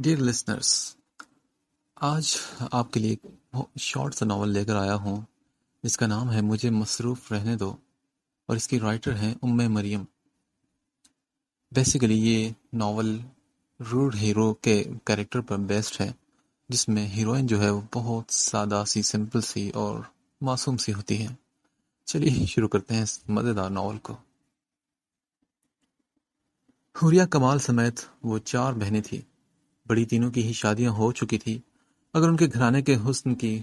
Dear listeners आज आपके लिए एक शॉर्ट सा नावल लेकर आया हूँ जिसका नाम है मुझे मसरूफ़ रहने दो और इसकी राइटर हैं उम मरियम बेसिकली ये नावल रूड हीरो के कैरेक्टर पर बेस्ड है जिसमें हीरोइन जो है वो बहुत सादा सी सिंपल सी और मासूम सी होती है चलिए शुरू करते हैं इस मज़ेदार नावल को हुरिया कमाल समेत वो चार बहनें थीं बड़ी तीनों की ही शादियां हो चुकी थी अगर उनके घराने के हुस्न की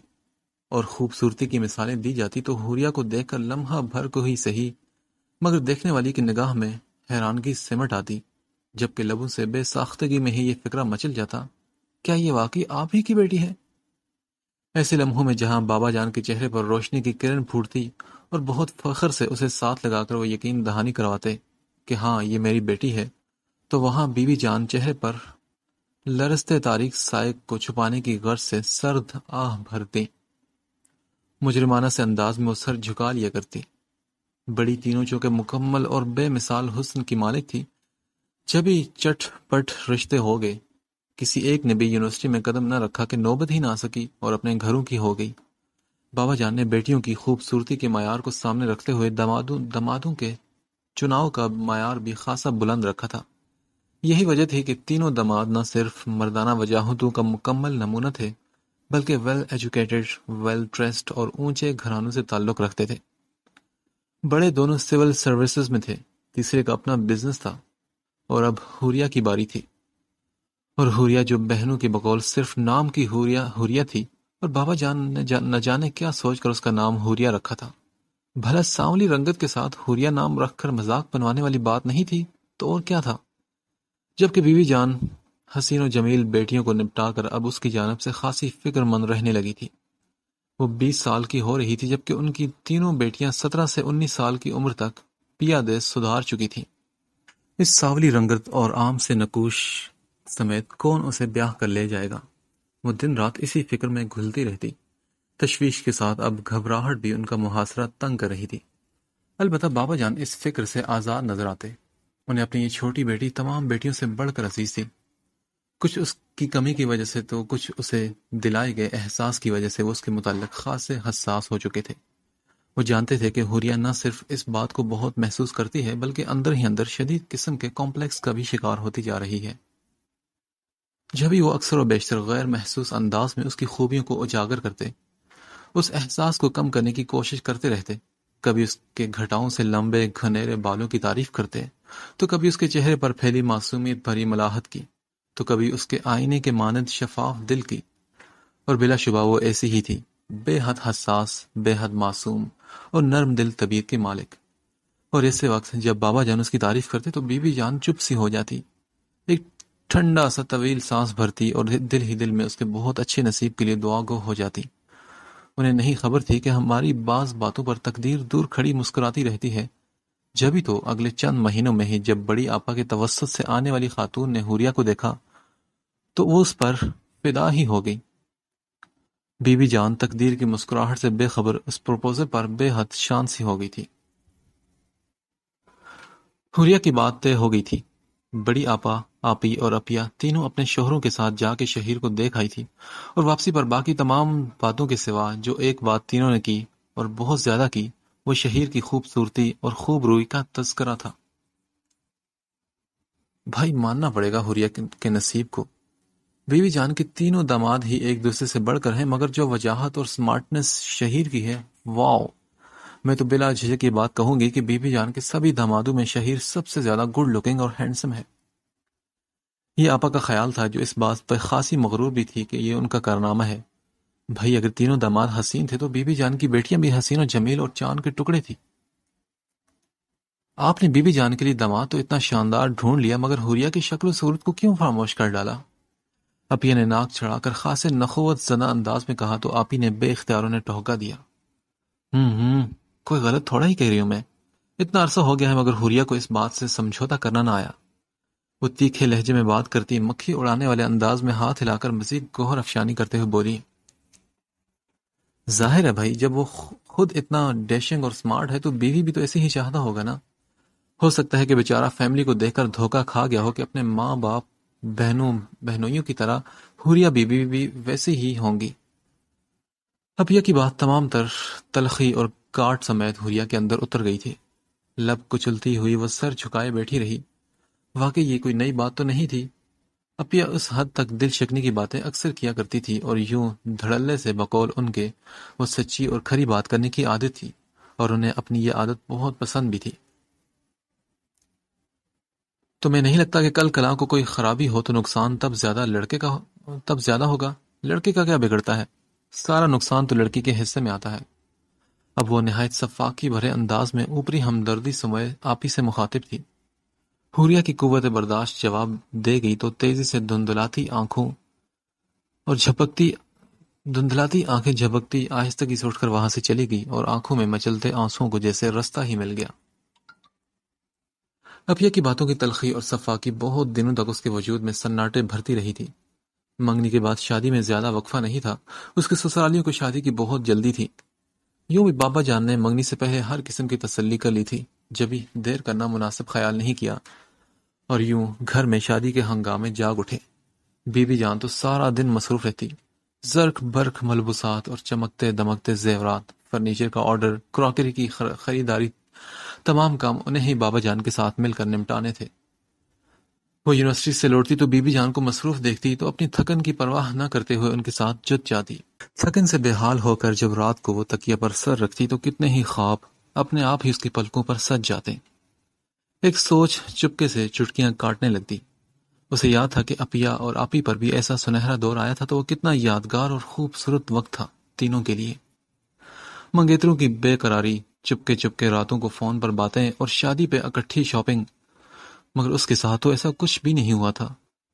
और खूबसूरती की मिसालें दी जाती तो हुरिया को देखकर लम्हा भर को ही सही मगर देखने वाली की निगाह में हैरानगी सिमट आती जबकि लबों से बेसाख्तगी में ही ये फिक्र मचल जाता क्या ये वाकई आप ही की बेटी है ऐसे लम्हों में जहां बाबा जान के चेहरे पर रोशनी की किरण फूटती और बहुत फखर से उसे साथ लगाकर वो यकीन दहानी करवाते कि हाँ ये मेरी बेटी है तो वहां बीवी जान चेहरे पर लरसते तारीख सायक को छुपाने की गर्ज से सर्द आह भरती मुजरमाना से अंदाज में वो सर झुका लिया करती बड़ी तीनों जो के मुकम्मल और बेमिसाल हुस्न की मालिक थी जब ही चट पट रिश्ते हो गए किसी एक ने भी यूनिवर्सिटी में कदम न रखा कि नौबत ही ना सकी और अपने घरों की हो गई बाबा जान ने बेटियों की खूबसूरती के मैार को सामने रखते हुए दमादों दमादों के चुनाव का मैार भी खासा बुलंद रखा था यही वजह थी कि तीनों दामाद न सिर्फ मर्दाना वजाहतों का मुकम्मल नमूना थे बल्कि वेल एजुकेटेड वेल ड्रेस्ड और ऊंचे घरानों से ताल्लुक़ रखते थे बड़े दोनों सिविल सर्विसेज में थे तीसरे का अपना बिजनेस था और अब हुरिया की बारी थी और हुरिया जो बहनों के बकौल सिर्फ नाम की हुरिया हुरिया थी और बाबा जान ने जा, न जाने क्या सोचकर उसका नाम हुरिया रखा था भला सांवली रंगत के साथ हुरिया नाम रखकर मजाक बनवाने वाली बात नहीं थी तो और क्या था जबकि बीवी जान हसीन और जमील बेटियों को निपटा कर अब उसकी जानब से खासी फिक्रमंद रहने लगी थी वो बीस साल की हो रही थी जबकि उनकी तीनों बेटियां सत्रह से उन्नीस साल की उम्र तक पिया दे सुधार चुकी थी इस सावली रंगत और आम से नकुश समेत कौन उसे ब्याह कर ले जाएगा वो दिन रात इसी फिक्र में घुलती रहती तश्वीश के साथ अब घबराहट भी उनका मुहासरा तंग कर रही थी अलबत् बाबा जान इस फिक्र से आज़ाद नजर आते उन्हें अपनी ये छोटी बेटी तमाम बेटियों से बढ़कर अजीज थी कुछ उसकी कमी की वजह से तो कुछ उसे दिलाए गए एहसास की वजह से वो उसके मुतालिक खास हसास हो चुके थे वो जानते थे कि हुरिया न सिर्फ इस बात को बहुत महसूस करती है बल्कि अंदर ही अंदर शदीद किस्म के कॉम्प्लेक्स का भी शिकार होती जा रही है जब भी वो अक्सर व बेशतर गैर महसूस अंदाज में उसकी खूबियों को उजागर करते उस एहसास को कम करने की कोशिश करते रहते कभी उसके घटाओं से लंबे घनेरे बालों की तारीफ करते तो कभी उसके चेहरे पर फैली मासूमियत भरी मलाहत की तो कभी उसके आईने के मानद शफाफ दिल की और बिलाशुबा वो ऐसी ही थी बेहद हसास बेहद मासूम और नर्म दिल तबीयत के मालिक और ऐसे वक्त जब बाबा जान उसकी तारीफ करते तो बीबी जान चुप सी हो जाती एक ठंडा सा तवील सांस भरती और दिल ही दिल में उसके बहुत अच्छे नसीब के लिए दुआगो हो जाती उन्हें नहीं खबर थी कि हमारी बाज बातों पर तकदीर दूर खड़ी मुस्कुराती रहती है ही तो अगले चंद महीनों में ही जब बड़ी आपा के तवस्त से आने वाली खातून ने हुरिया को देखा तो वो उस पर फिदा ही हो गई बीबी जान तकदीर की मुस्कुराहट से बेखबर उस प्रपोजल पर बेहद शान सी हो गई थी हुरिया की बात तय हो गई थी बड़ी आपा आपी और अपिया तीनों अपने शोहरों के साथ जाके शहीर को देख आई थी और वापसी पर बाकी तमाम बातों के सिवा जो एक बात तीनों ने की और बहुत ज्यादा की वह शहर की खूबसूरती और खूब रूई का तस्करा था भाई मानना पड़ेगा हुरिया के नसीब को बीवी जान के तीनों दामाद ही एक दूसरे से बढ़कर हैं मगर जो वजाहत और स्मार्टनेस शहीर की है वाओ मैं तो बिला झिझक ये बात कहूंगी कि बीबी जान के सभी दामादों में शहीर सबसे ज्यादा गुड लुकिंग और हैंडसम है ये आपा का ख्याल था जो इस बात पर खासी मगरूर भी थी कि ये उनका कारनामा है भाई अगर तीनों दामाद हसीन थे तो बीबी जान की बेटियां भी हसीन और जमील और चांद के टुकड़े थी आपने बीबी जान के लिए दामाद तो इतना शानदार ढूंढ लिया मगर हुरिया की शक्ल सूरत को क्यों फरामोश कर डाला अपिया ने नाक चढ़ाकर खासे नखोवत जना अंदाज में कहा तो आपी ने इख्तियारों ने टोहका दिया हम्म, हम्म कोई गलत थोड़ा ही कह रही हूं मैं इतना अरसा हो गया है मगर हुरिया को इस बात से समझौता करना ना आया वो तीखे लहजे में बात करती मक्खी उड़ाने वाले अंदाज में हाथ हिलाकर मजीद गोहर अफशानी करते हुए बोली जाहिर है भाई जब वो खुद इतना डैशिंग और स्मार्ट है तो बीवी भी तो ऐसे ही चाहता होगा ना हो सकता है कि बेचारा फैमिली को देखकर धोखा खा गया हो कि अपने माँ बाप बहनों बहनोइयों की तरह हुरिया बीबी भी वैसे ही होंगी हपिया की बात तमाम तर तलखी और काट समेत हुरिया के अंदर उतर गई थी लब कुचलती हुई वह सर झुकाए बैठी रही वाकई ये कोई नई बात तो नहीं थी अपिया उस हद तक दिल शिकने की बातें अक्सर किया करती थी और यूं धड़ल्ले से बकौल उनके वो सच्ची और खरी बात करने की आदत थी और उन्हें अपनी ये आदत बहुत पसंद भी थी तुम्हें नहीं लगता कि कल कला को कोई खराबी हो तो नुकसान तब ज्यादा लड़के का तब ज्यादा होगा लड़के का क्या बिगड़ता है सारा नुकसान तो लड़की के हिस्से में आता है अब वो नहायत सफाकी भरे अंदाज में ऊपरी हमदर्दी समय आप ही से मुखातिब थी हुरिया की कुत बर्दाश्त जवाब दे गई तो तेजी से धुंधलाती आंखों और झपकती धुंधलाती आंखें झपकती आहिस्तगी से उठकर वहां से चली गई और आंखों में मचलते आंसुओं को जैसे रास्ता ही मिल गया अपिया की बातों की तलखी और सफा की बहुत दिनों तक उसके वजूद में सन्नाटे भरती रही थी मंगनी के बाद शादी में ज्यादा वक्फा नहीं था उसके ससुरालियों को शादी की बहुत जल्दी थी यूं भी बाबा जान ने मंगनी से पहले हर किस्म की तसल्ली कर ली थी जबी देर करना मुनासिब ख्याल नहीं किया और यूं घर में शादी के हंगामे जाग उठे बीबी जान तो सारा दिन मसरूफ रहती जर्क बर्क मलबूसात और चमकते दमकते जेवरात फर्नीचर का ऑर्डर क्रॉकरी की खरीदारी तमाम काम उन्हें ही बाबा जान के साथ मिलकर निपटाने थे वो यूनिवर्सिटी से लौटती तो बीबी जान को मसरूफ देखती तो अपनी थकन की परवाह न करते हुए उनके साथ जुट जाती थकन से बेहाल होकर जब रात को वो तकिया पर सर रखती तो कितने ही ख्वाब अपने आप ही उसकी पलकों पर सज जाते एक सोच चुपके से चुटकियां काटने लगती उसे याद था कि अपिया और आपी पर भी ऐसा सुनहरा दौर आया था तो वो कितना यादगार और खूबसूरत वक्त था तीनों के लिए मंगेतरों की बेकरारी चुपके चुपके रातों को फोन पर बातें और शादी पे इकट्ठी शॉपिंग मगर उसके साथ तो ऐसा कुछ भी नहीं हुआ था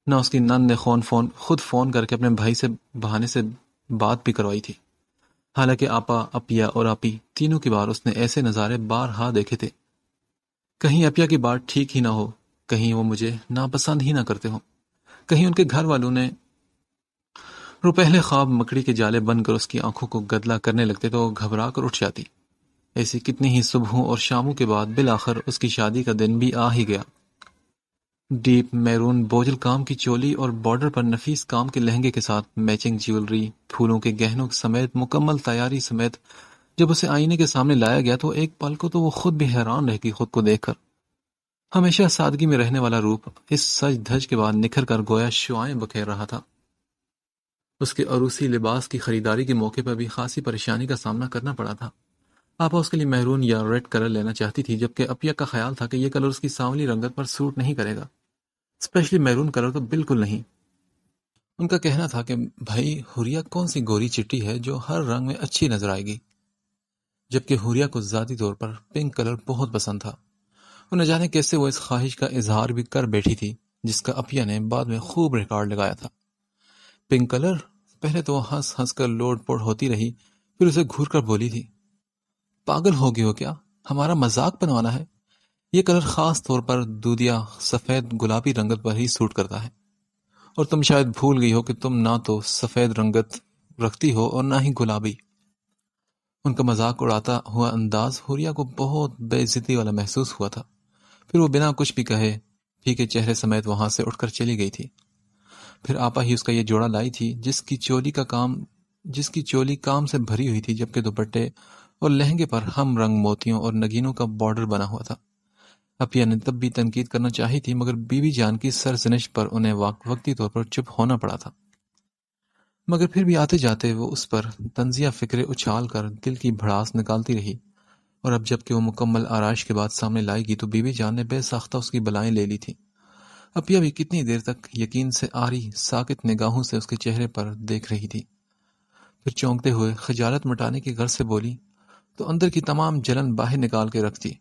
ना उसकी नंद ने फोन फोन खुद फोन करके अपने भाई से बहाने से बात भी करवाई थी हालांकि आपा अपिया और आपी तीनों की बार उसने ऐसे नज़ारे बारहा देखे थे कहीं अपिया की बात ठीक ही ना हो कहीं वो मुझे नापसंद ही ना करते हो कहीं उनके घर वालों ने रुपहले ख्वाब मकड़ी के जाले बनकर उसकी आंखों को गदला करने लगते तो घबरा कर उठ जाती ऐसी कितनी ही सुबहों और शामों के बाद बिल आखिर उसकी शादी का दिन भी आ ही गया डीप मैरून बोझल काम की चोली और बॉर्डर पर नफीस काम के लहंगे के साथ मैचिंग ज्वेलरी फूलों के गहनों समेत मुकम्मल तैयारी समेत जब उसे आईने के सामने लाया गया तो एक पल को तो वो खुद भी हैरान रह गई खुद को देखकर हमेशा सादगी में रहने वाला रूप इस सज धज के बाद निखर कर गोया शुआएं बखेर रहा था उसके अरूसी लिबास की खरीदारी के मौके पर भी खासी परेशानी का सामना करना पड़ा था आपा उसके लिए मैरून या रेड कलर लेना चाहती थी जबकि अपिया का ख्याल था कि यह कलर उसकी सांवली रंगत पर सूट नहीं करेगा स्पेशली मैरून कलर तो बिल्कुल नहीं उनका कहना था कि भाई हुरिया कौन सी गोरी चिट्टी है जो हर रंग में अच्छी नजर आएगी जबकि हुरिया को ज़ाती तौर पर पिंक कलर बहुत पसंद था उन्हें जाने कैसे वो इस ख्वाहिश का इजहार भी कर बैठी थी जिसका अपिया ने बाद में खूब रिकॉर्ड लगाया था पिंक कलर पहले तो हंस हंस कर लोड पोड़ होती रही फिर उसे घूर कर बोली थी पागल हो गए हो क्या हमारा मजाक बनवाना है ये कलर खास तौर पर दूधिया सफ़ेद गुलाबी रंगत पर ही सूट करता है और तुम शायद भूल गई हो कि तुम ना तो सफ़ेद रंगत रखती हो और ना ही गुलाबी उनका मजाक उड़ाता हुआ अंदाज हुरिया को बहुत बेइज्जती वाला महसूस हुआ था फिर वो बिना कुछ भी कहे फीके चेहरे समेत वहां से उठकर चली गई थी फिर आपा ही उसका ये जोड़ा लाई थी जिसकी चोली का काम जिसकी चोली काम से भरी हुई थी जबकि दुपट्टे और लहंगे पर हम रंग मोतियों और नगीनों का बॉर्डर बना हुआ था अपिया ने तब भी तनकीद करना चाही थी मगर बीबी जान की सरजनिश पर उन्हें वक्ती तौर पर चुप होना पड़ा था मगर फिर भी आते जाते वो उस पर तंजिया फिक्रे उछाल कर दिल की भड़ास निकालती रही और अब जबकि वो मुकम्मल आराश के बाद सामने लाएगी तो बीबी जान ने बेसाख्ता उसकी बलाएं ले ली थी अपिया भी कितनी देर तक यकीन से आरी साकित निगाहों से उसके चेहरे पर देख रही थी फिर चौंकते हुए खजालत मटाने की गर्ज से बोली तो अंदर की तमाम जलन बाहर निकाल के रख दी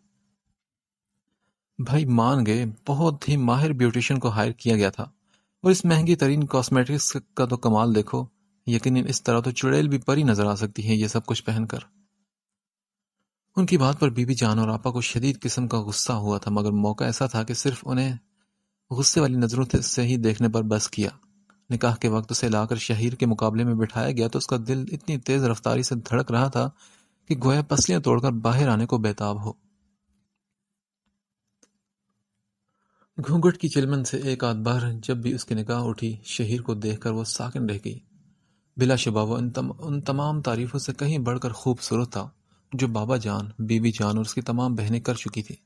भाई मान गए बहुत ही माहिर ब्यूटिशियन को हायर किया गया था और इस महंगी तरीन कॉस्मेटिक्स का तो कमाल देखो यकीन इस तरह तो चुड़ैल भी परी नजर आ सकती है ये सब कुछ पहनकर उनकी बात पर बीबी जान और आपा को शदीद किस्म का गुस्सा हुआ था मगर मौका ऐसा था कि सिर्फ उन्हें गुस्से वाली नज़रों से ही देखने पर बस किया निकाह के वक्त उसे लाकर शहीर के मुकाबले में बिठाया गया तो उसका दिल इतनी तेज़ रफ्तारी से धड़क रहा था कि गोया पसलियां तोड़कर बाहर आने को बेताब हो घूंघट की चिलमन से एक आध बार जब भी उसकी निगाह उठी शहीर को देखकर वो साकिन रह गई बिला शिबा वो उन, तम, उन तमाम तारीफों से कहीं बढ़कर खूबसूरत था जो बाबा जान बीबी जान और उसकी तमाम बहनें कर चुकी थी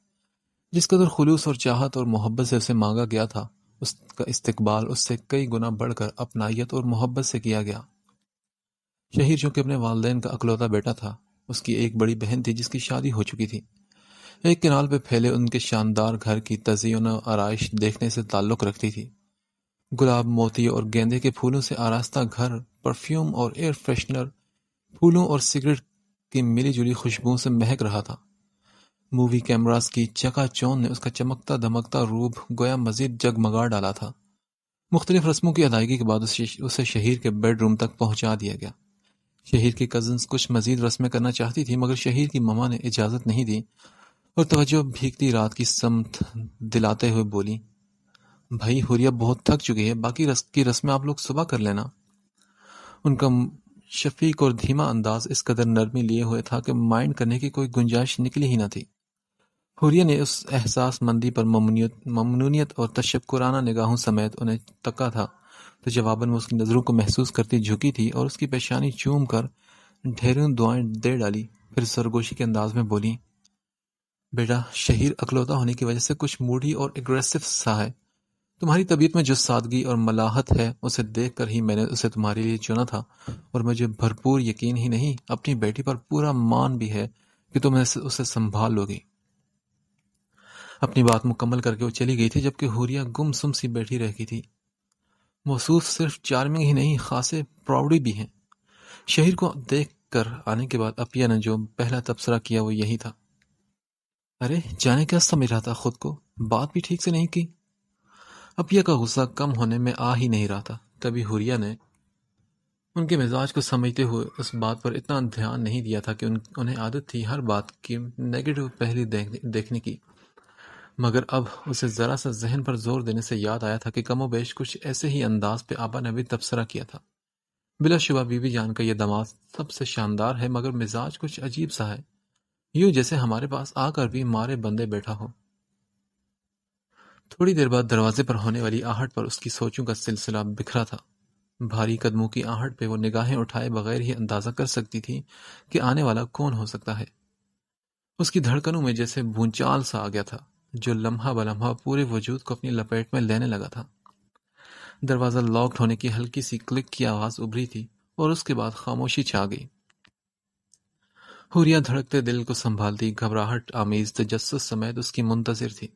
जिस कदर खलूस और चाहत और मोहब्बत से उसे मांगा गया था उसका इस्तकबाल उससे कई गुना बढ़कर अपनाइत और मोहब्बत से किया गया शहीर जो कि अपने वालदेन का अकलौता बेटा था उसकी एक बड़ी बहन थी जिसकी शादी हो चुकी थी एक किनाल पे फैले उनके शानदार घर की तजियन आरइश देखने से ताल्लुक़ रखती थी गुलाब मोती और गेंदे के फूलों से आरास्ता घर परफ्यूम और एयर फ्रेशनर फूलों और सिगरेट की मिली जुली खुशबुओं से महक रहा था मूवी कैमरास की चकाचौंध ने उसका चमकता दमकता रूप गोया मजीद जगमगा डाला था मुख्तलिफ रस्मों की अदायगी के बाद उसे शहीर के बेडरूम तक पहुंचा दिया गया शहीर के कजन्स कुछ मजीद रस्में करना चाहती थी मगर शहीर की ममा ने इजाज़त नहीं दी और तवज्जो भीगती रात की समत दिलाते हुए बोली भाई हुरिया बहुत थक चुकी है बाकी रस की रस्में आप लोग सुबह कर लेना उनका शफीक और धीमा अंदाज इस कदर नरमी लिए हुए था कि माइंड करने की कोई गुंजाइश निकली ही ना थी हुरिया ने उस एहसास मंदी पर ममनूनीत और तशक्राना निगाहों समेत उन्हें तका था तो जवाबन वो उसकी नज़रों को महसूस करती झुकी थी और उसकी पेशानी चूम कर ढेरों दुआएं दे डाली फिर सरगोशी के अंदाज में बोली बेटा शहीर अकलौता होने की वजह से कुछ मूढ़ी और एग्रेसिव सा है तुम्हारी तबीयत में जो सादगी और मलाहत है उसे देख कर ही मैंने उसे तुम्हारे लिए चुना था और मुझे भरपूर यकीन ही नहीं अपनी बेटी पर पूरा मान भी है कि तुम उसे संभाल लोगी अपनी बात मुकम्मल करके वो चली गई थी जबकि हुरिया गुमसुम सी बैठी रह गई थी मौसूफ सिर्फ चार्मिंग ही नहीं खासे प्राउडी भी हैं। शहर को देखकर आने के बाद अपिया ने जो पहला तबसरा किया वो यही था अरे जाने क्या समझ रहा था खुद को बात भी ठीक से नहीं की अपिया का गुस्सा कम होने में आ ही नहीं रहा था तभी हुरिया ने उनके मिजाज को समझते हुए उस बात पर इतना ध्यान नहीं दिया था कि उन, उन्हें आदत थी हर बात की नेगेटिव पहली देख, देखने की मगर अब उसे ज़रा सा जहन पर जोर देने से याद आया था कि कमो बेश कुछ ऐसे ही अंदाज पे आपा ने भी तबसरा किया था बिलाशुबा बीवी जान का यह दमाद सबसे शानदार है मगर मिजाज कुछ अजीब सा है यूं जैसे हमारे पास आकर भी मारे बंदे बैठा हो थोड़ी देर बाद दरवाजे पर होने वाली आहट पर उसकी सोचों का सिलसिला बिखरा था भारी कदमों की आहट पे वो निगाहें उठाए बगैर ही अंदाजा कर सकती थी कि आने वाला कौन हो सकता है उसकी धड़कनों में जैसे भूंचाल सा आ गया था जो लम्हा बलम्हा पूरे वजूद को अपनी लपेट में लेने लगा था दरवाज़ा लॉक होने की हल्की सी क्लिक की आवाज़ उभरी थी और उसके बाद खामोशी छा गई हुरिया धड़कते दिल को संभालती घबराहट आमेज तजस समेत उसकी मुंतजर थी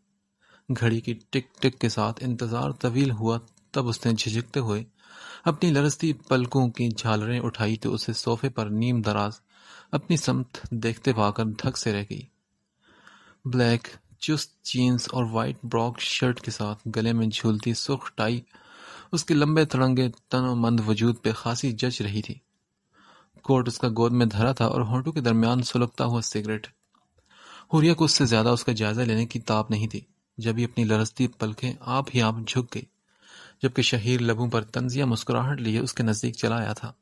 घड़ी की टिक टिक के साथ इंतजार तवील हुआ तब उसने झिझकते हुए अपनी लरजती पलकों की झालरें उठाई तो उसे सोफे पर नीम दराज अपनी समत देखते पाकर धक से रह गई ब्लैक चुस्त जीन्स और वाइट ब्रॉक शर्ट के साथ गले में झूलती सुर्ख टाई उसके लंबे तड़ंगे तन मंद वजूद पे खासी जच रही थी कोट उसका गोद में धरा था और होंठों के दरमियान सुलगता हुआ सिगरेट हुरिया को उससे ज्यादा उसका जायजा लेने की ताप नहीं थी जब ही अपनी लरसती पलखे आप ही आप झुक गई जबकि शहीर लबों पर तंजिया मुस्कुराहट लिए उसके नजदीक चला आया था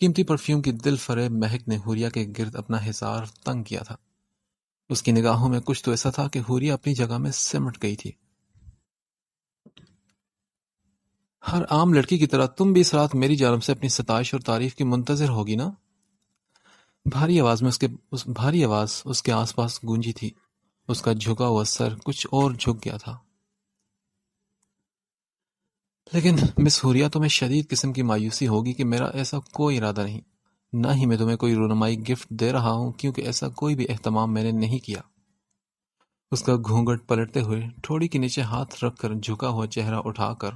कीमती परफ्यूम की दिल फरे महक ने हुरिया के गिरद अपना हिसार तंग किया था उसकी निगाहों में कुछ तो ऐसा था कि हुरिया अपनी जगह में सिमट गई थी हर आम लड़की की तरह तुम भी इस रात मेरी जानब से अपनी सताइश और तारीफ की मुंतजर होगी ना भारी आवाज में उसके उस भारी आवाज उसके आसपास गूंजी थी उसका झुका हुआ सर कुछ और झुक गया था लेकिन मिस हुरिया तुम्हें तो शदीद किस्म की मायूसी होगी कि मेरा ऐसा कोई इरादा नहीं ना ही मैं तुम्हें कोई रोनमाई गिफ्ट दे रहा हूं क्योंकि ऐसा कोई भी अहतमाम मैंने नहीं किया उसका घूंघट पलटते हुए ठोड़ी के नीचे हाथ रखकर झुका हुआ चेहरा उठाकर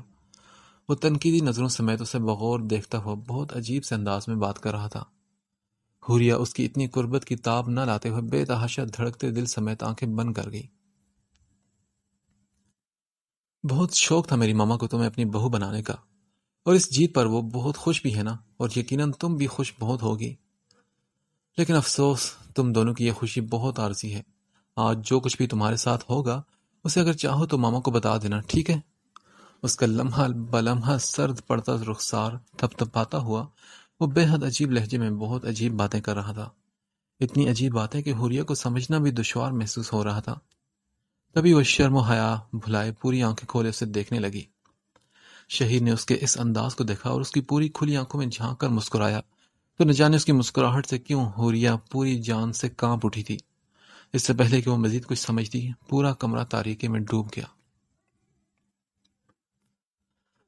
वो तनकीदी नज़रों समेत उसे बगौर देखता हुआ बहुत अजीब से अंदाज में बात कर रहा था हुरिया उसकी इतनी कुर्बत की ताब न लाते हुए बेतहाशा धड़कते दिल समेत आंखें बंद कर गई बहुत शौक था मेरी मामा को तुम्हें अपनी बहू बनाने का और इस जीत पर वो बहुत खुश भी है ना और यकीनन तुम भी खुश बहुत होगी लेकिन अफसोस तुम दोनों की यह खुशी बहुत आरजी है आज जो कुछ भी तुम्हारे साथ होगा उसे अगर चाहो तो मामा को बता देना ठीक है उसका लम्हा बलम्हा सर्द पड़ता रुखसार थपथपाता हुआ वो बेहद अजीब लहजे में बहुत अजीब बातें कर रहा था इतनी अजीब बातें कि हुरिया को समझना भी दुशवार महसूस हो रहा था तभी वह शर्म हया भुलाए पूरी आंखें खोले उसे देखने लगी शहीद ने उसके इस अंदाज को देखा और उसकी पूरी खुली आंखों में झांक कर मुस्कुराया तो न जाने उसकी मुस्कुराहट से क्यों होरिया पूरी जान से कांप उठी थी इससे पहले कि वो मजीद कुछ समझती पूरा कमरा तारीखे में डूब गया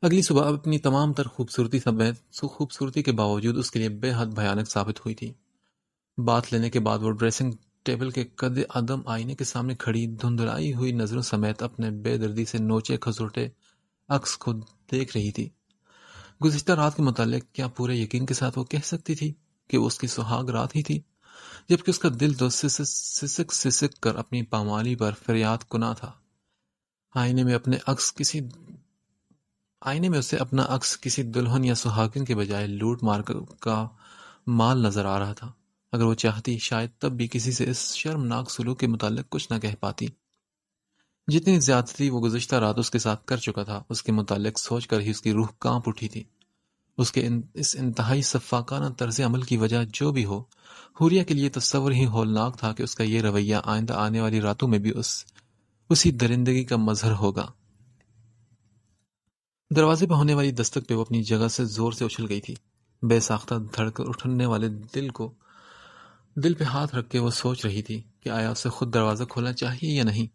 अगली सुबह अपनी तमाम तर खूबसूरती समेत खूबसूरती के बावजूद उसके लिए बेहद भयानक साबित हुई थी बात लेने के बाद वो ड्रेसिंग टेबल के कद आदम आईने के सामने खड़ी धुंधलाई हुई नज़रों समेत अपने बेदर्दी से नोचे खसोटे अक्स को देख रही थी गुजशतर रात के मुतालिक क्या पूरे यकीन के साथ वो कह सकती थी कि वो उसकी सुहाग रात ही थी जबकि उसका दिल तो सिसक सिसक कर अपनी पामाली पर फरियाद कुना था आईने में अपने अक्स किसी आईने में उसे अपना अक्स किसी दुल्हन या सुहागिन के बजाय लूट मार का माल नजर आ रहा था अगर वो चाहती शायद तब भी किसी से इस शर्मनाक सलूक के मुतालिक कुछ न कह पाती जितनी ज्यादा थी वो गुजशत रात उसके साथ कर चुका था उसके मुताल सोच कर ही उसकी रूह कांप उठी थी उसके इन, इस इंतहाई सफाकाना तर्ज अमल की वजह जो भी हो हुरिया के लिए तस्वर तो ही होलनाक था कि उसका यह रवैया आइंदा आने वाली रातों में भी उस उसी दरिंदगी का मजहर होगा दरवाजे पर होने वाली दस्तक पर वो अपनी जगह से जोर से उछल गई थी बेसाख्ता धड़क उठने वाले दिल को दिल पे हाथ रख के वो सोच रही थी कि आया उसे खुद दरवाज़ा खोलना चाहिए या नहीं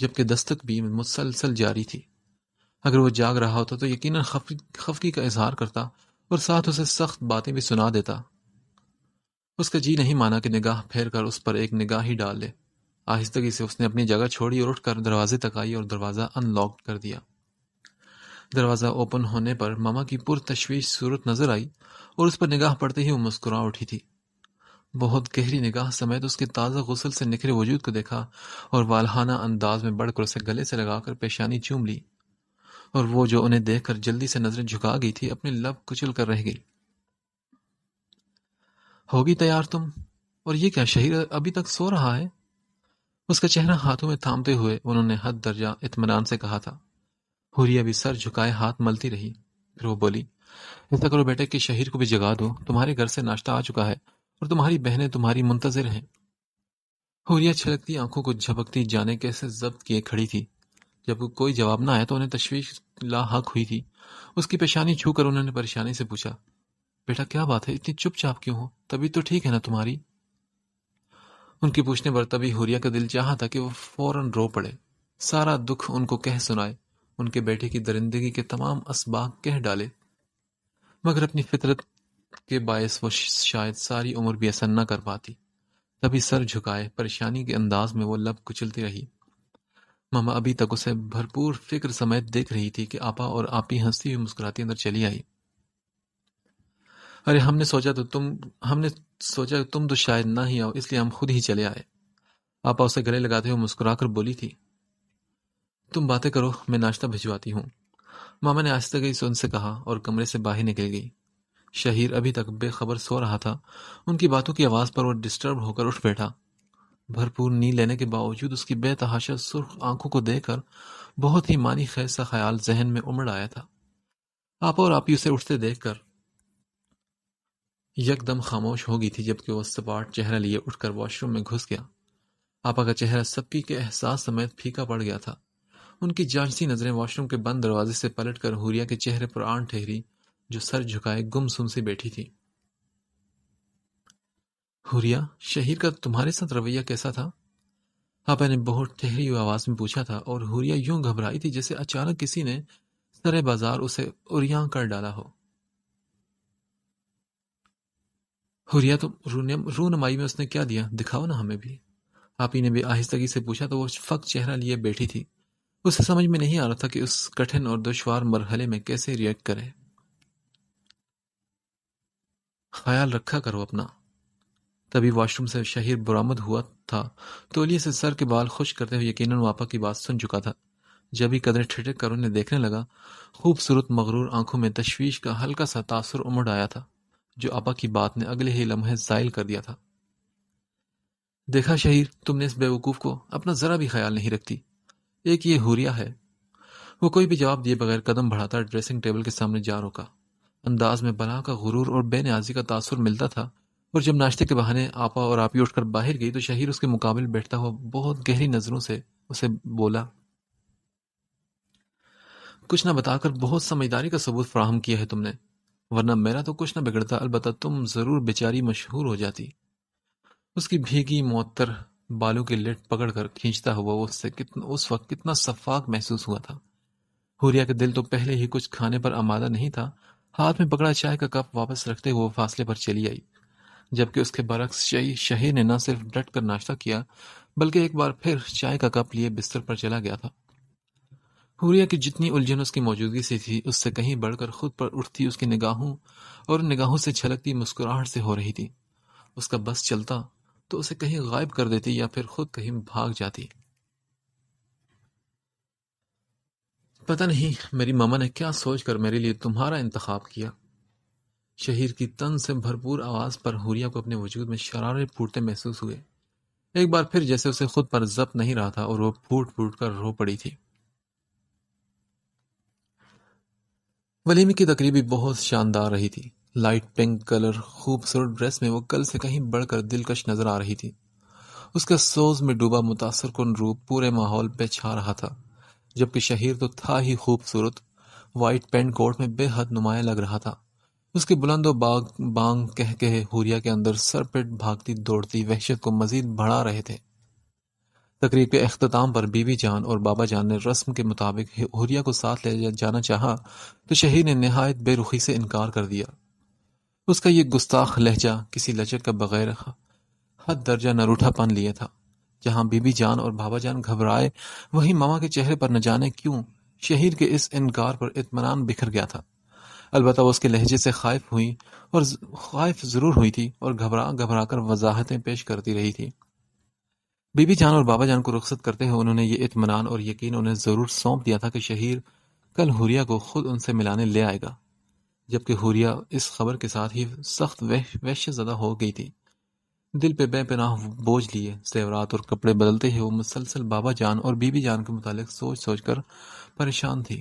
जबकि दस्तक भी मुसलसल जारी थी अगर वह जाग रहा होता तो यकीन खफकी खफगी का इजहार करता और साथ उसे सख्त बातें भी सुना देता उसका जी नहीं माना कि निगाह फेर कर उस पर एक निगाह ही डाल ले आहिस्तगी से उसने अपनी जगह छोड़ी और उठकर दरवाजे तक आई और दरवाज़ा अनलॉक कर दिया दरवाज़ा ओपन होने पर मामा की पुरतशवीश सूरत नजर आई और उस पर निगाह पड़ते ही वो मुस्कुरा उठी थी बहुत गहरी निगाह समेत उसके ताज़ा गुसल से निखरे वजूद को देखा और वालहाना अंदाज में बढ़कर उसे गले से लगाकर पेशानी चूम ली और वो जो उन्हें देखकर जल्दी से नजरें झुका गई थी अपने लब कुचल कर रह गई होगी तैयार तुम और ये क्या शहीर अभी तक सो रहा है उसका चेहरा हाथों में थामते हुए उन्होंने हद दर्जा इतमान से कहा था हुई अभी सर झुकाए हाथ मलती रही फिर वो बोली ऐसा करो बेटे कि शहीर को भी जगा दो तुम्हारे घर से नाश्ता आ चुका है और तुम्हारी बहनें तुम्हारी मुंतजर हैं होरिया छलकती आंखों को झपकती जाने कैसे जब्त किए खड़ी थी जब कोई जवाब ना आया तो उन्हें तशवीश लाहक हुई थी उसकी पेशानी छू कर उन्होंने परेशानी से पूछा बेटा क्या बात है इतनी चुपचाप क्यों हो तभी तो ठीक है ना तुम्हारी उनकी पूछने पर तभी हुरिया का दिल चाहा था कि वो फौरन रो पड़े सारा दुख उनको कह सुनाए उनके बेटे की दरिंदगी के तमाम असबाक कह डाले मगर अपनी फितरत के बायस वो शायद सारी उम्र भी असर न कर पाती तभी सर झुकाए परेशानी के अंदाज में वो लब कुचलती रही मामा अभी तक उसे भरपूर फिक्र समेत देख रही थी कि आपा और आपी हंसती हुई मुस्कुराती अंदर चली आई अरे हमने सोचा तो तुम हमने सोचा तो तुम तो शायद ना ही आओ इसलिए हम खुद ही चले आए आपा उसे गले लगाते हुए मुस्कुराकर बोली थी तुम बातें करो मैं नाश्ता भिजवाती हूँ मामा ने ही गई से कहा और कमरे से बाहर निकल गई शहीर अभी तक बेखबर सो रहा था उनकी बातों की आवाज़ पर वह डिस्टर्ब होकर उठ बैठा भरपूर नींद लेने के बावजूद उसकी बेतहाशा सुर्ख आंखों को देखकर बहुत ही मानी खैज सा ख्याल जहन में उमड़ आया था आपा और आपी उसे उठते देखकर यकदम खामोश हो गई थी जबकि वह सपाट चेहरा लिए उठकर वॉशरूम में घुस गया आपा का चेहरा सप्पी के एहसास समेत फीका पड़ गया था उनकी जांचती नजरें वॉशरूम के बंद दरवाजे से पलट कर हुरिया के चेहरे पर आन ठहरी जो सर झुकाए गुमसुम से बैठी थी हुरिया शहीर का तुम्हारे साथ रवैया कैसा था आपा ने बहुत ठहरी हुई आवाज में पूछा था और हुरिया यूं घबराई थी जैसे अचानक किसी ने सरे बाजार उसे उरिया कर डाला हो हुरिया तुम तो रूनमाई में उसने क्या दिया दिखाओ ना हमें भी आपी ने भी आहिस्तगी से पूछा तो वो फक चेहरा लिए बैठी थी उसे समझ में नहीं आ रहा था कि उस कठिन और दुशवार मरहले में कैसे रिएक्ट करे ख्याल रखा करो अपना तभी वॉशरूम से शहीर बरामद हुआ था तोलिए से सर के बाल खुश करते हुए यकीनन वापा की बात सुन चुका था जब ही कदरें ठिठक कर उन्हें देखने लगा खूबसूरत मगरूर आंखों में तशवीश का हल्का सा तासुर उमड़ आया था जो आपा की बात ने अगले ही लम्हे जायल कर दिया था देखा शहीर तुमने इस बेवकूफ़ को अपना ज़रा भी ख्याल नहीं रखती एक ये हुरिया है वो कोई भी जवाब दिए बगैर कदम बढ़ाता ड्रेसिंग टेबल के सामने जा रोका अंदाज में बला का गुरूर और बे बेनियाजी का तासुर मिलता था और जब नाश्ते के बहाने आपा और आपी उठकर बाहर गई तो शहीर उसके मुकाबले बैठता हुआ बहुत गहरी नज़रों से उसे बोला कुछ ना बताकर बहुत समझदारी का सबूत फ्राहम किया है तुमने वरना मेरा तो कुछ ना बिगड़ता अलबत् तुम ज़रूर बेचारी मशहूर हो जाती उसकी भीगी मअतर बालों की लेट पकड़ कर खींचता हुआ उससे कितना उस वक्त कितना सफाक महसूस हुआ था हुरिया के दिल तो पहले ही कुछ खाने पर आमादा नहीं था हाथ में पकड़ा चाय का कप वापस रखते हुए फासले पर चली आई जबकि उसके बरक्स शहीर ने न सिर्फ डट कर नाश्ता किया बल्कि एक बार फिर चाय का कप लिए बिस्तर पर चला गया था हुरिया की जितनी उलझन उसकी मौजूदगी से थी उससे कहीं बढ़कर खुद पर उठती उसकी निगाहों और निगाहों से छलकती मुस्कुराहट से हो रही थी उसका बस चलता तो उसे कहीं गायब कर देती या फिर खुद कहीं भाग जाती पता नहीं मेरी मामा ने क्या सोचकर मेरे लिए तुम्हारा इंतखब किया शहीर की तन से भरपूर आवाज़ पर हुरिया को अपने वजूद में शरारे फूटते महसूस हुए एक बार फिर जैसे उसे खुद पर जब्त नहीं रहा था और वो फूट फूट कर रो पड़ी थी वलीमी की तकरीबी बहुत शानदार रही थी लाइट पिंक कलर खूबसूरत ड्रेस में वो कल से कहीं बढ़कर दिलकश नजर आ रही थी उसका सोज में डूबा मुतासर कन रूप पूरे माहौल पे छा रहा था जबकि शहीर तो था ही खूबसूरत वाइट पेंट कोट में बेहद नुमाया लग रहा था उसके बुलंदो बाग बांग कह के हुरिया के अंदर सरपेट भागती दौड़ती वहशत को मजीद बढ़ा रहे थे तकरीब के अख्ताम पर बीवी जान और बाबा जान ने रस्म के मुताबिक हुरिया को साथ ले जाना चाहा तो शहीर ने नहायत बेरुखी से इनकार कर दिया उसका ये गुस्ताख लहजा किसी लचक का बगैर हद दर्जा नरूठापन लिया था जहां बीबी जान और बाबा जान घबराए वहीं मामा के चेहरे पर न जाने क्यों शहीर के इस इनकार पर इतमान बिखर गया था अलबत् उसके लहजे से खाइफ हुई और खाइफ जरूर हुई थी और घबरा घबरा कर वजाहतें पेश करती रही थी बीबी जान और बाबा जान को रुख्सत करते हुए उन्होंने ये इतमान और यकीन उन्हें ज़रूर सौंप दिया था कि शहीर कल हुरिया को खुद उनसे मिलाने ले आएगा जबकि हुरिया इस खबर के साथ ही सख्त वैश्य ज़दा हो गई थी दिल पे बेपनाह बोझ लिए सेवरात और कपड़े बदलते ही वो मुसलसल बाबा जान और बीबी जान के मुतालिक सोच सोच कर परेशान थी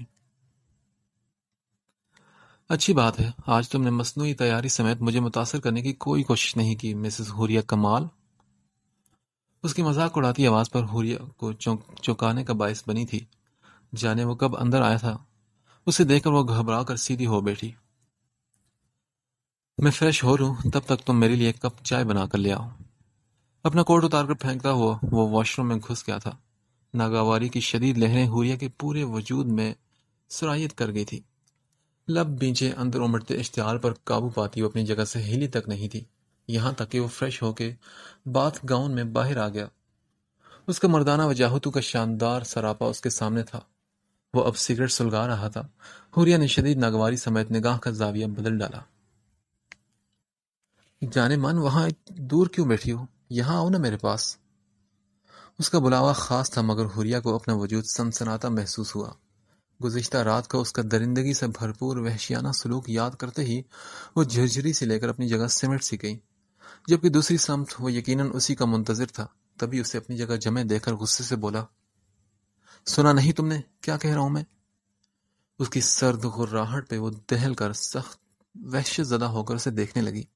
अच्छी बात है आज तुमने मसनू तैयारी समेत मुझे मुतासर करने की कोई कोशिश नहीं की मिसेस हुरिया कमाल उसकी मजाक उड़ाती आवाज़ पर हुरिया को चौंकाने का बायस बनी थी जाने वो कब अंदर आया था उसे देखकर वो घबरा कर सीधी हो बैठी मैं फ्रेश हो लूँ तब तक तुम मेरे लिए एक कप चाय बना कर ले आओ अपना कोट उतार कर फेंकता हुआ वो वॉशरूम में घुस गया था नागावारी की शदीद लहरें हुरिया के पूरे वजूद में सराहियत कर गई थी लब बींचे अंदर उमड़ते इश्तहार पर काबू पाती वो अपनी जगह से हिली तक नहीं थी यहाँ तक कि वो फ्रेश होके बाथ गाउन में बाहर आ गया उसका मर्दाना वजाहतू का शानदार सरापा उसके सामने था वो अब सिगरेट सुलगा रहा था हुरिया ने शदीद नागवारी समेत निगाह का जाविया बदल डाला जाने मन वहाँ दूर क्यों बैठी हो यहाँ आओ ना मेरे पास उसका बुलावा खास था मगर हुरिया को अपना वजूद सनसनाता महसूस हुआ गुजश्ता रात का उसका दरिंदगी से भरपूर वहशियाना सलूक याद करते ही वो झिरझिरी से लेकर अपनी जगह सिमट सी गई जबकि दूसरी समत वो यकीनन उसी का मुंतजर था तभी उसे अपनी जगह जमे देकर गुस्से से बोला सुना नहीं तुमने क्या कह रहा हूं मैं उसकी सर्द गुर्राहट पे वो दहल कर सख्त वहशत ज़दा होकर उसे देखने लगी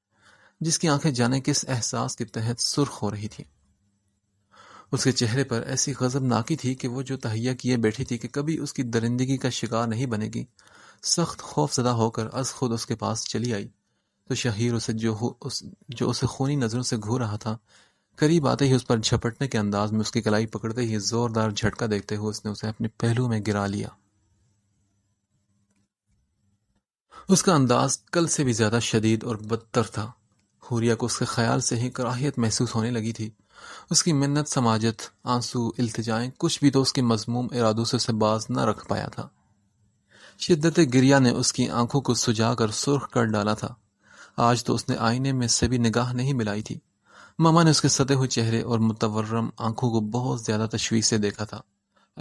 जिसकी आंखें जाने किस एहसास के तहत सुर्ख हो रही थी उसके चेहरे पर ऐसी गजबनाकी थी कि वो जो तहैया किए बैठी थी कि कभी उसकी दरिंदगी का शिकार नहीं बनेगी सख्त खौफजदा होकर अज खुद उसके पास चली आई तो शहीर उसे जो उस जो उसे खूनी नज़रों से घूर रहा था करीब आते ही उस पर झपटने के अंदाज में उसकी कलाई पकड़ते ही जोरदार झटका देखते हुए उसने उसे अपने पहलू में गिरा लिया उसका अंदाज कल से भी ज्यादा शदीद और बदतर था हुरिया को उसके ख्याल से ही कराहियत महसूस होने लगी थी उसकी मिन्नत समाजत आंसू इल्तजाएं कुछ भी तो उसके मजमूम इरादों से उसे बाज न रख पाया था शिद्दत गिरिया ने उसकी आंखों को सुझा कर सुर्ख कर डाला था आज तो उसने आईने में से भी निगाह नहीं मिलाई थी मामा ने उसके सते हुए चेहरे और मुतवर्रम आंखों को बहुत ज्यादा तशवीश से देखा था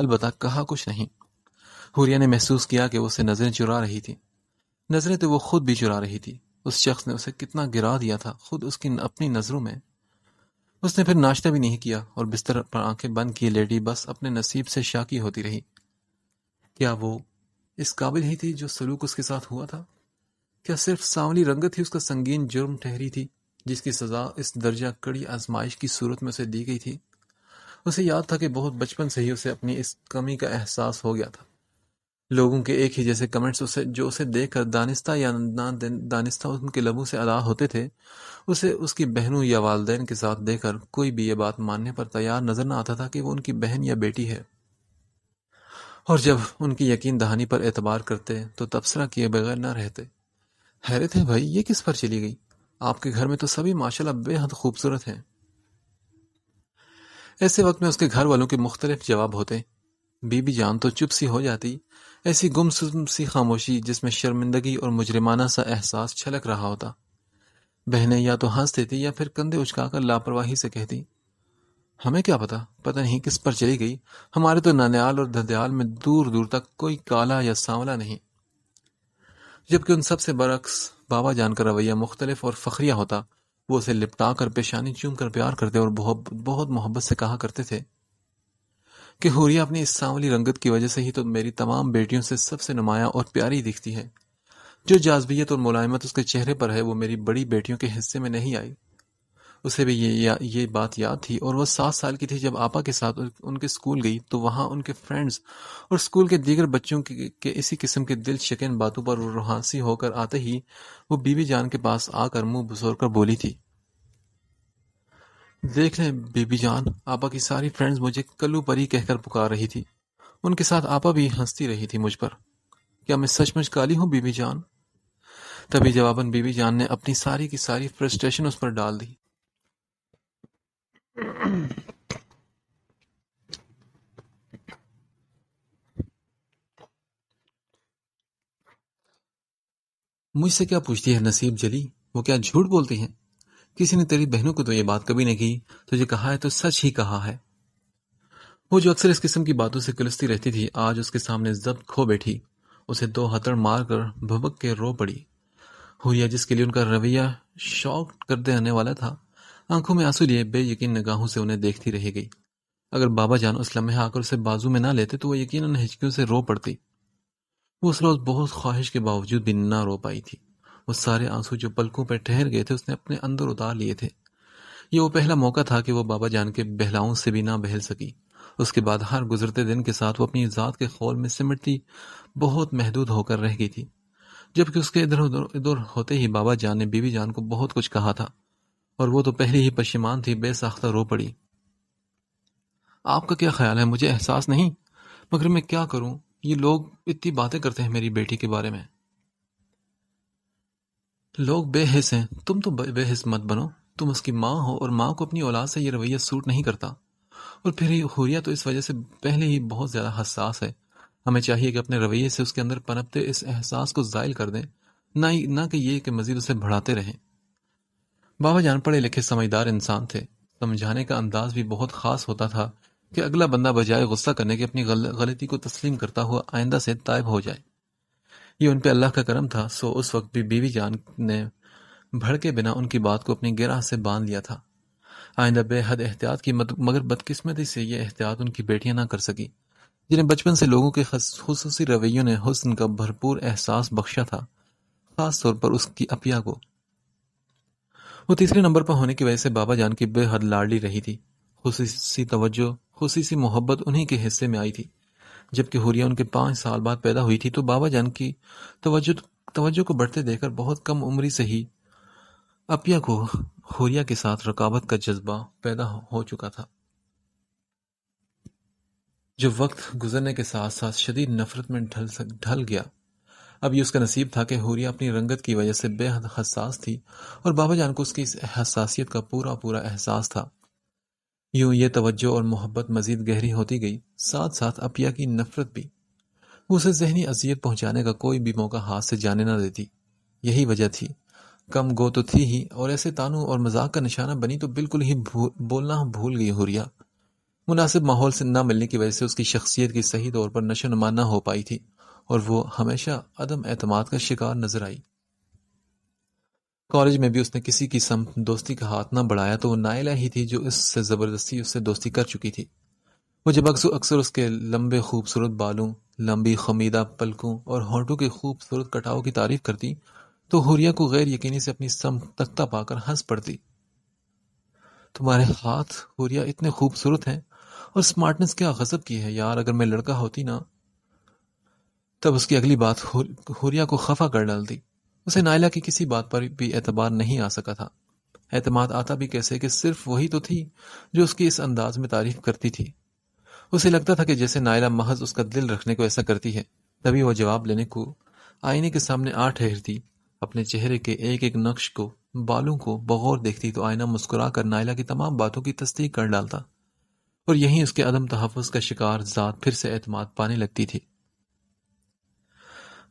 अलबत् कहा कुछ नहीं हुरिया ने महसूस किया कि वो उसे नजरें चुरा रही थी नजरें तो वो खुद भी चुरा रही थी उस शख्स ने उसे कितना गिरा दिया था खुद उसकी अपनी नज़रों में उसने फिर नाश्ता भी नहीं किया और बिस्तर पर आंखें बंद किए लेडी बस अपने नसीब से शाकी होती रही क्या वो इस काबिल ही थी जो सलूक उसके साथ हुआ था क्या सिर्फ सांवली रंगत ही उसका संगीन जुर्म ठहरी थी जिसकी सजा इस दर्जा कड़ी आजमाइश की सूरत में उसे दी गई थी उसे याद था कि बहुत बचपन से ही उसे अपनी इस कमी का एहसास हो गया था लोगों के एक ही जैसे कमेंट्स जो उसे देखकर दानिस्ता या दानिस्ता उनके लबों से अदा होते थे, उसे उसकी बहनों या वालिदैन के साथ देखकर कोई भी ये बात मानने पर तैयार नज़र ना आता था कि वो उनकी बहन या बेटी है। और जब उनकी यकीन दहानी पर एतबार करते तो तबसरा किए बगैर न रहते। हैरत है भाई, ये किस पर चली गई? आपके घर में तो सभी माशाल्लाह बेहद खूबसूरत हैं। ऐसे वक्त में उसके घर वालों के मुख्तलिफ जवाब होते बीबी जान तो चुप सी हो जाती ऐसी गुमसुम सी खामोशी जिसमें शर्मिंदगी और मुजरिमाना सा एहसास छलक रहा होता बहनें या तो हंस देती या फिर कंधे उछका कर लापरवाही से कहती हमें क्या पता पता नहीं किस पर चली गई हमारे तो ननियाल और ददयाल में दूर दूर तक कोई काला या सांवला नहीं जबकि उन सबसे बरक्स बाबा जान का रवैया मुख्तलिफ और फखरिया होता वो उसे लिपटा कर पेशानी चूम कर प्यार करते और बहुत बहुत मोहब्बत से कहा करते थे कि हुरिया अपनी इस सांवली रंगत की वजह से ही तो मेरी तमाम बेटियों से सबसे नुमाया और प्यारी दिखती है जो जाजबियत और मुलायमत उसके चेहरे पर है वो मेरी बड़ी बेटियों के हिस्से में नहीं आई उसे भी ये या, ये बात याद थी और वह सात साल की थी जब आपा के साथ उनके स्कूल गई तो वहाँ उनके फ्रेंड्स और स्कूल के दीगर बच्चों के, के इसी किस्म के दिल शिकन बातों पर रोहानसी होकर आते ही वो बीबी जान के पास आकर मुंह बसोर कर बोली थी देख ले बीबी जान आपा की सारी फ्रेंड्स मुझे कल्लू परी कहकर पुकार रही थी उनके साथ आपा भी हंसती रही थी मुझ पर क्या मैं सचमुच काली हूँ बीबी जान तभी जवाबन बीबी जान ने अपनी सारी की सारी फ्रस्ट्रेशन उस पर डाल दी मुझसे क्या पूछती है नसीब जली वो क्या झूठ बोलती हैं किसी ने तेरी बहनों को तो ये बात कभी नहीं की तुझे कहा है तो सच ही कहा है वो जो अक्सर इस किस्म की बातों से कुलसती रहती थी आज उसके सामने जब्त खो बैठी उसे दो हथड़ मारकर भबक के रो पड़ी हुरिया जिसके लिए उनका रवैया शौक कर देने वाला था आंखों में आंसू लिए बेयकीन निगाहों से उन्हें देखती रह गई अगर बाबा जान उस लम्हे आकर उसे बाजू में ना लेते तो वह यकीन हिचकियों से रो पड़ती वो उस रोज बहुत ख्वाहिश के बावजूद भी ना रो पाई थी वो सारे आंसू जो पलकों पर ठहर गए थे उसने अपने अंदर उतार लिए थे ये वो पहला मौका था कि वो बाबा जान के बहलाओं से भी ना बहल सकी उसके बाद हर गुजरते दिन के साथ वो अपनी ज़ात के खौल में सिमटती बहुत महदूद होकर रह गई थी जबकि उसके इधर उधर इधर होते ही बाबा जान ने बीबी जान को बहुत कुछ कहा था और वो तो पहले ही पशीमान थी बेसाख्ता रो पड़ी आपका क्या ख्याल है मुझे एहसास नहीं मगर मैं क्या करूं ये लोग इतनी बातें करते हैं मेरी बेटी के बारे में लोग बेहिस हैं तुम तो बेहिस मत बनो तुम उसकी माँ हो और माँ को अपनी औलाद से यह रवैया सूट नहीं करता और फिर ये हुरिया तो इस वजह से पहले ही बहुत ज़्यादा हसास है हमें चाहिए कि अपने रवैये से उसके अंदर पनपते इस एहसास को ज़ायल कर दें ना ही ना कि ये कि मजीद उसे बढ़ाते रहें बाबा जान पढ़े लिखे समझदार इंसान थे समझाने का अंदाज भी बहुत ख़ास होता था कि अगला बंदा बजाय गुस्सा करने की अपनी गलती को तस्लीम करता हुआ आइंदा से तायब हो जाए ये उन पर अल्लाह का करम था सो उस वक्त भी बीवी जान ने भड़के बिना उनकी बात को अपनी गिरा से बांध लिया था आइंदा बेहद एहतियात की मगर बदकिस्मती से यह एहतियात उनकी बेटियां ना कर सकी जिन्हें बचपन से लोगों के खसूसी रवैयों ने हुसन का भरपूर एहसास बख्शा था खास तौर पर उसकी अपिया को वो तीसरे नंबर पर होने की वजह से बाबा जान की बेहद लाडली रही थी खसूसी तवज्जो सी मोहब्बत उन्हीं के हिस्से में आई थी जबकि हुरिया उनके पाँच साल बाद पैदा हुई थी तो बाबा जान की तवज्जो तवज्जो को बढ़ते देखकर बहुत कम उम्र से ही अपिया को हुरिया के साथ रकाबत का जज्बा पैदा हो चुका था जो वक्त गुजरने के साथ साथ शदीद नफरत में ढल सक ढल गया अब ये उसका नसीब था कि हुरिया अपनी रंगत की वजह से बेहद हसास थी और बाबा जान को उसकी इस हसासियत का पूरा पूरा एहसास था यूं ये तवज्जो और मोहब्बत मजीद गहरी होती गई साथ साथ अपिया की नफरत भी उसे जहनी अजियत पहुंचाने का कोई भी मौका हाथ से जाने ना देती यही वजह थी कम गो तो थी ही और ऐसे तानू और मजाक का निशाना बनी तो बिल्कुल ही भूल, बोलना भूल गई हुरिया मुनासिब माहौल से न मिलने की वजह से उसकी शख्सियत की सही तौर पर नशो नमा न हो पाई थी और वो हमेशा अदम एतमाद का शिकार नजर आई कॉलेज में भी उसने किसी की सम दोस्ती का हाथ ना बढ़ाया तो वो नायला ही थी जो इससे ज़बरदस्ती उससे दोस्ती कर चुकी थी वो जब अक्सर उसके लंबे खूबसूरत बालों लंबी खमीदा पलकों और होंठों के खूबसूरत कटाव की तारीफ करती तो हुरिया को गैर यकीनी से अपनी सम तख्ता पाकर हंस पड़ती तुम्हारे हाथ हुरिया इतने खूबसूरत हैं और स्मार्टनेस क्या गजब की है यार अगर मैं लड़का होती ना तब उसकी अगली बात हुरिया को खफा कर डालती उसे नायला की किसी बात पर भी एतबार नहीं आ सका था एतमाद आता भी कैसे कि सिर्फ वही तो थी जो उसकी इस अंदाज में तारीफ करती थी उसे लगता था कि जैसे नायला महज उसका दिल रखने को ऐसा करती है तभी वह जवाब लेने को आईने के सामने आ ठहरती अपने चेहरे के एक एक नक्श को बालों को बगौर देखती तो आईना मुस्कुरा कर नायला की तमाम बातों की तस्दीक कर डालता और यहीं उसके अदम तहफ़ का शिकार ज़ात फिर से एतमाद पाने लगती थी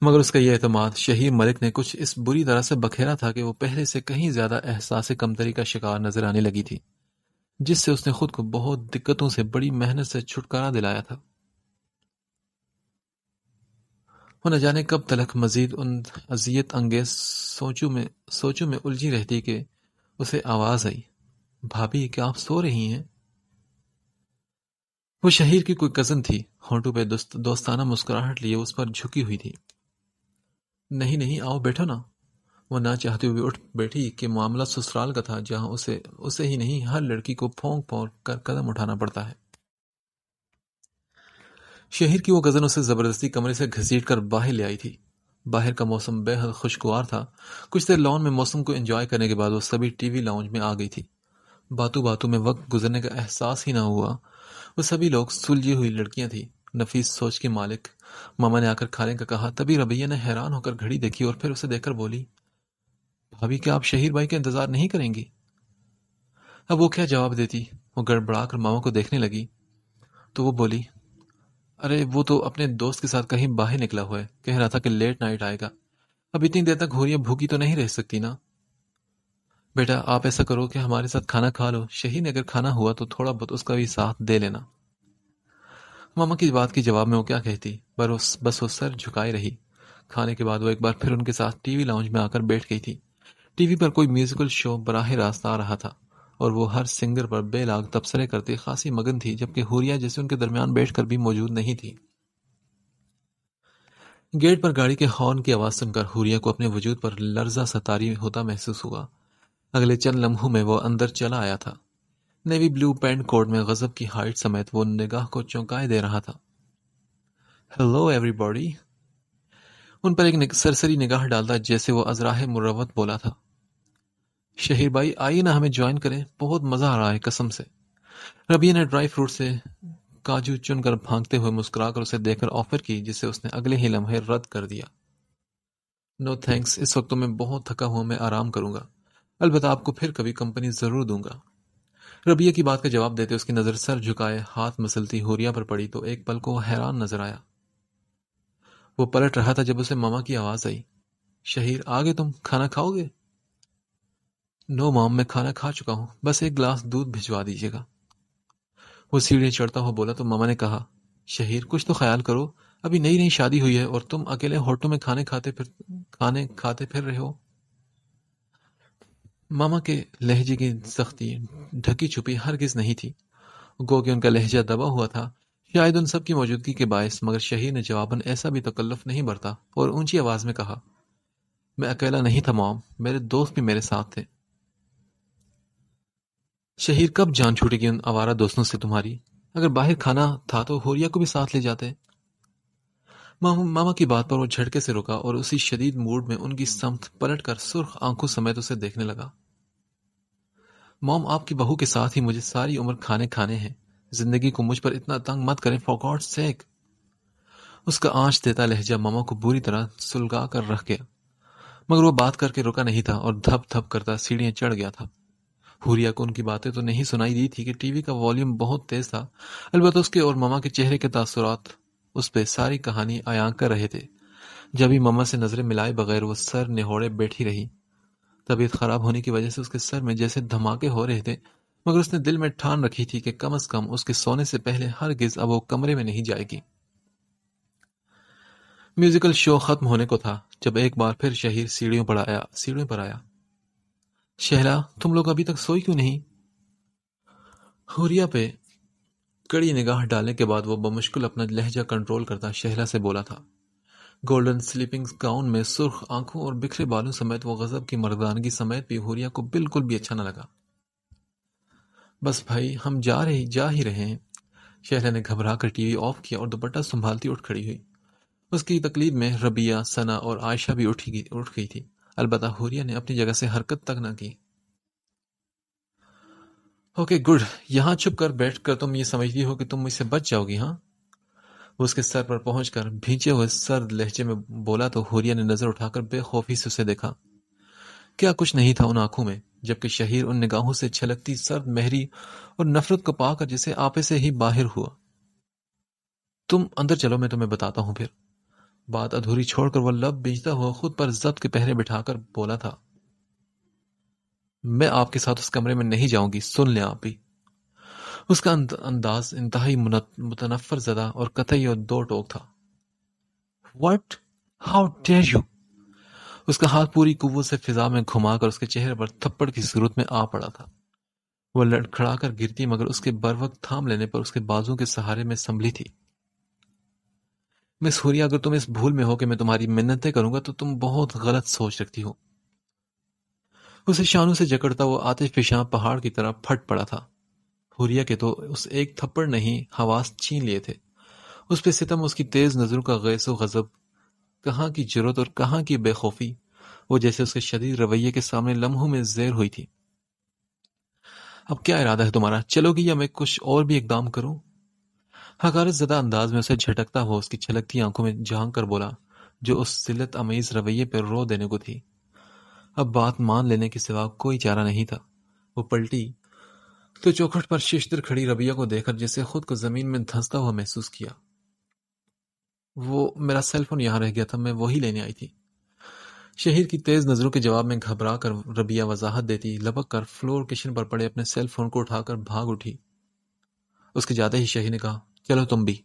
मगर उसका यह अतमाद शहीर मलिक ने कुछ इस बुरी तरह से बखेरा था कि वो पहले से कहीं ज्यादा एहसास कमतरी का शिकार नजर आने लगी थी जिससे उसने खुद को बहुत दिक्कतों से बड़ी मेहनत से छुटकारा दिलाया था वो न जाने कब तलक मजीद उन अजियत अंगेज सोचों में सोचों में उलझी रहती कि उसे आवाज आई भाभी क्या आप सो रही हैं वो शहीर की कोई कजन थी होटू पे दोस्ताना मुस्कुराहट लिए उस पर झुकी हुई थी नहीं नहीं आओ बैठो ना वह ना चाहते हुए उठ बैठी कि मामला ससुराल का था जहां उसे उसे ही नहीं हर लड़की को फोंक फोंक कर कदम उठाना पड़ता है शहर की वो गजन उसे जबरदस्ती कमरे से घसीट कर बाहर ले आई थी बाहर का मौसम बेहद खुशगवार था कुछ देर लॉन में मौसम को एंजॉय करने के बाद वो सभी टीवी लाउंज में आ गई थी बातों बातों में वक्त गुजरने का एहसास ही ना हुआ वो सभी लोग सुलझी हुई लड़कियां थी नफीस सोच के मालिक मामा ने आकर खाने का कहा तभी रबैया ने हैरान होकर घड़ी देखी और फिर उसे देखकर बोली भाभी क्या आप शहीर भाई का इंतजार नहीं करेंगी अब वो क्या जवाब देती वो गड़बड़ा कर मामा को देखने लगी तो वो बोली अरे वो तो अपने दोस्त के साथ कहीं बाहर निकला हुआ है कह रहा था कि लेट नाइट आएगा अब इतनी देर तक घोरिया भूखी तो नहीं रह सकती ना बेटा आप ऐसा करो कि हमारे साथ खाना खा लो शहीद ने अगर खाना हुआ तो थोड़ा बहुत उसका भी साथ दे लेना मामा की बात के जवाब में वो क्या कहती पर उस बस वो सर झुकाए रही खाने के बाद वो एक बार फिर उनके साथ टीवी लाउंज में आकर बैठ गई थी टीवी पर कोई म्यूजिकल शो बराह रास्ता आ रहा था और वो हर सिंगर पर बेलाग तबसरे करती खासी मगन थी जबकि हुरिया जैसे उनके दरमियान बैठकर भी मौजूद नहीं थी गेट पर गाड़ी के हॉर्न की आवाज़ सुनकर हुरिया को अपने वजूद पर लर्जा सतारी होता महसूस हुआ अगले चंद लम्हों में वो अंदर चला आया था नेवी ब्लू पैंट कोट में गजब की हाइट समेत वो निगाह को चौंकाए दे रहा था हेलो एवरीबॉडी उन पर एक सरसरी निगाह डालता जैसे वो अजराह मुरवत बोला था शहीर भाई आइए ना हमें ज्वाइन करें बहुत मज़ा आ रहा है कसम से रबिया ने ड्राई फ्रूट से काजू चुनकर भागते हुए मुस्कुराकर उसे देखकर ऑफर की जिसे उसने अगले ही लम्हे रद्द कर दिया नो थैंक्स इस वक्त तो मैं बहुत थका हुआ मैं आराम करूंगा अलबत्त आपको फिर कभी कंपनी ज़रूर दूंगा रबिया की बात का जवाब देते उसकी नजर सर झुकाए हाथ मसलती होरिया पर पड़ी तो एक पल को हैरान नजर आया वो पलट रहा था जब उसे मामा की आवाज आई शहीर आगे तुम खाना खाओगे नो माम मैं खाना खा चुका हूं बस एक गिलास दूध भिजवा दीजिएगा वो सीढ़ी चढ़ता हुआ बोला तो मामा ने कहा शहीर कुछ तो ख्याल करो अभी नई नई शादी हुई है और तुम अकेले होटलों में खाने खाते फिर खाने खाते फिर रहे हो मामा के लहजे की सख्ती ढकी छुपी हरगिज नहीं थी गो कि उनका लहजा दबा हुआ था शायद उन सब की मौजूदगी के बायस मगर शहीद ने जवाबन ऐसा भी तकल्लफ नहीं बरता और ऊंची आवाज़ में कहा मैं अकेला नहीं था मोम मेरे दोस्त भी मेरे साथ थे शहीर कब जान छूटेगी उन आवारा दोस्तों से तुम्हारी अगर बाहर खाना था तो होरिया को भी साथ ले जाते मामा मामा की बात पर वो झटके से रुका और उसी शदीद मूड में उनकी समत पलट कर सुर्ख आंखों समेत उसे देखने लगा मॉम आपकी बहू के साथ ही मुझे सारी उम्र खाने खाने हैं जिंदगी को मुझ पर इतना तंग मत करें फॉर गॉड सेक उसका आंच देता लहजा मामा को बुरी तरह सुलगा कर रख गया मगर वो बात करके रुका नहीं था और धप धप करता सीढ़ियां चढ़ गया था हुरिया को उनकी बातें तो नहीं सुनाई दी थी कि टीवी का वॉल्यूम बहुत तेज था अलबत्त उसके और मामा के चेहरे के तासुरात उस पर सारी कहानी आया कर रहे थे जब ही मामा से नजरें मिलाए बगैर वो सर निहोड़े बैठी रही तबीयत खराब होने की वजह से उसके सर में जैसे धमाके हो रहे थे मगर उसने दिल में ठान रखी थी कि कम अज कम उसके सोने से पहले हर गिज अब वो कमरे में नहीं जाएगी म्यूजिकल शो खत्म होने को था जब एक बार फिर शहीर सीढ़ियों पर आया सीढ़ियों पर आया शहला तुम लोग अभी तक सोई क्यों नहीं हुरिया पे कड़ी निगाह डालने के बाद वो बमुश्किल अपना लहजा कंट्रोल करता शहला से बोला था गोल्डन स्लीपिंग गाउन में सुर्ख आंखों और बिखरे बालों समेत वो गजब की मर्दानगी समेत भी हुरिया को बिल्कुल भी अच्छा ना लगा बस भाई हम जा रहे जा ही रहे हैं शहला ने घबरा कर टीवी ऑफ किया और दुपट्टा संभालती उठ खड़ी हुई उसकी तकलीफ में रबिया सना और आयशा भी उठी गई उठ गई थी अलबत् हुरिया ने अपनी जगह से हरकत तक न की ओके गुड यहां छुप कर बैठ कर तुम ये समझती हो कि तुम मुझसे बच जाओगी हाँ उसके सर पर पहुंचकर भींचे हुए सर्द लहजे में बोला तो हुरिया ने नजर उठाकर बेखौफी से उसे देखा क्या कुछ नहीं था उन आंखों में जबकि शहीर उन निगाहों से छलकती सर्द मेहरी और नफरत को पाकर जिसे आपे से ही बाहर हुआ तुम अंदर चलो मैं तुम्हें बताता हूं फिर बात अधूरी छोड़कर वह लब बीजता हुआ खुद पर जब्त के पहरे बिठाकर बोला था मैं आपके साथ उस कमरे में नहीं जाऊंगी सुन लें आप भी उसका अंदाज इंतहाई मुतनफर ज़दा और कतई और दो टोक था वट हाउ डेयर यू उसका हाथ पूरी कुवत से फिजा में घुमाकर उसके चेहरे पर थप्पड़ की सूरत में आ पड़ा था वह लड़खड़ा कर गिरती मगर उसके बर वक्त थाम लेने पर उसके बाजू के सहारे में संभली थी मिस हुरिया अगर तुम इस भूल में हो कि मैं तुम्हारी मिन्नतें करूंगा तो तुम बहुत गलत सोच रखती हो उसे शानों से जकड़ता वो आतिश पिशा पहाड़ की तरह फट पड़ा था हुरिया के तो उस एक थप्पड़ ने ही हवास छीन लिए थे उस पर सितम उसकी तेज नजरों का गैस गजब कहाँ की जरूरत और कहाँ की बेखौफी वो जैसे उसके शदीद रवैये के सामने लम्हों में जेर हुई थी अब क्या इरादा है तुम्हारा चलोगी या मैं कुछ और भी इकदाम करूं हकारत जदा अंदाज में उसे झटकता हुआ उसकी छलकती आंखों में झांक कर बोला जो उस सिलत अमीज रवैये पर रो देने को थी अब बात मान लेने के सिवा कोई चारा नहीं था वो पलटी तो चौखट पर शिशतर खड़ी रबिया को देखकर जैसे खुद को जमीन में धंसता हुआ महसूस किया वो मेरा सेलफोन यहां रह गया था मैं वही लेने आई थी शहीर की तेज नजरों के जवाब में घबरा कर रबिया वजाहत देती लपक कर फ्लोर किशन पर पड़े अपने सेल फोन को उठाकर भाग उठी उसके जाते ही शहीर ने कहा चलो तुम भी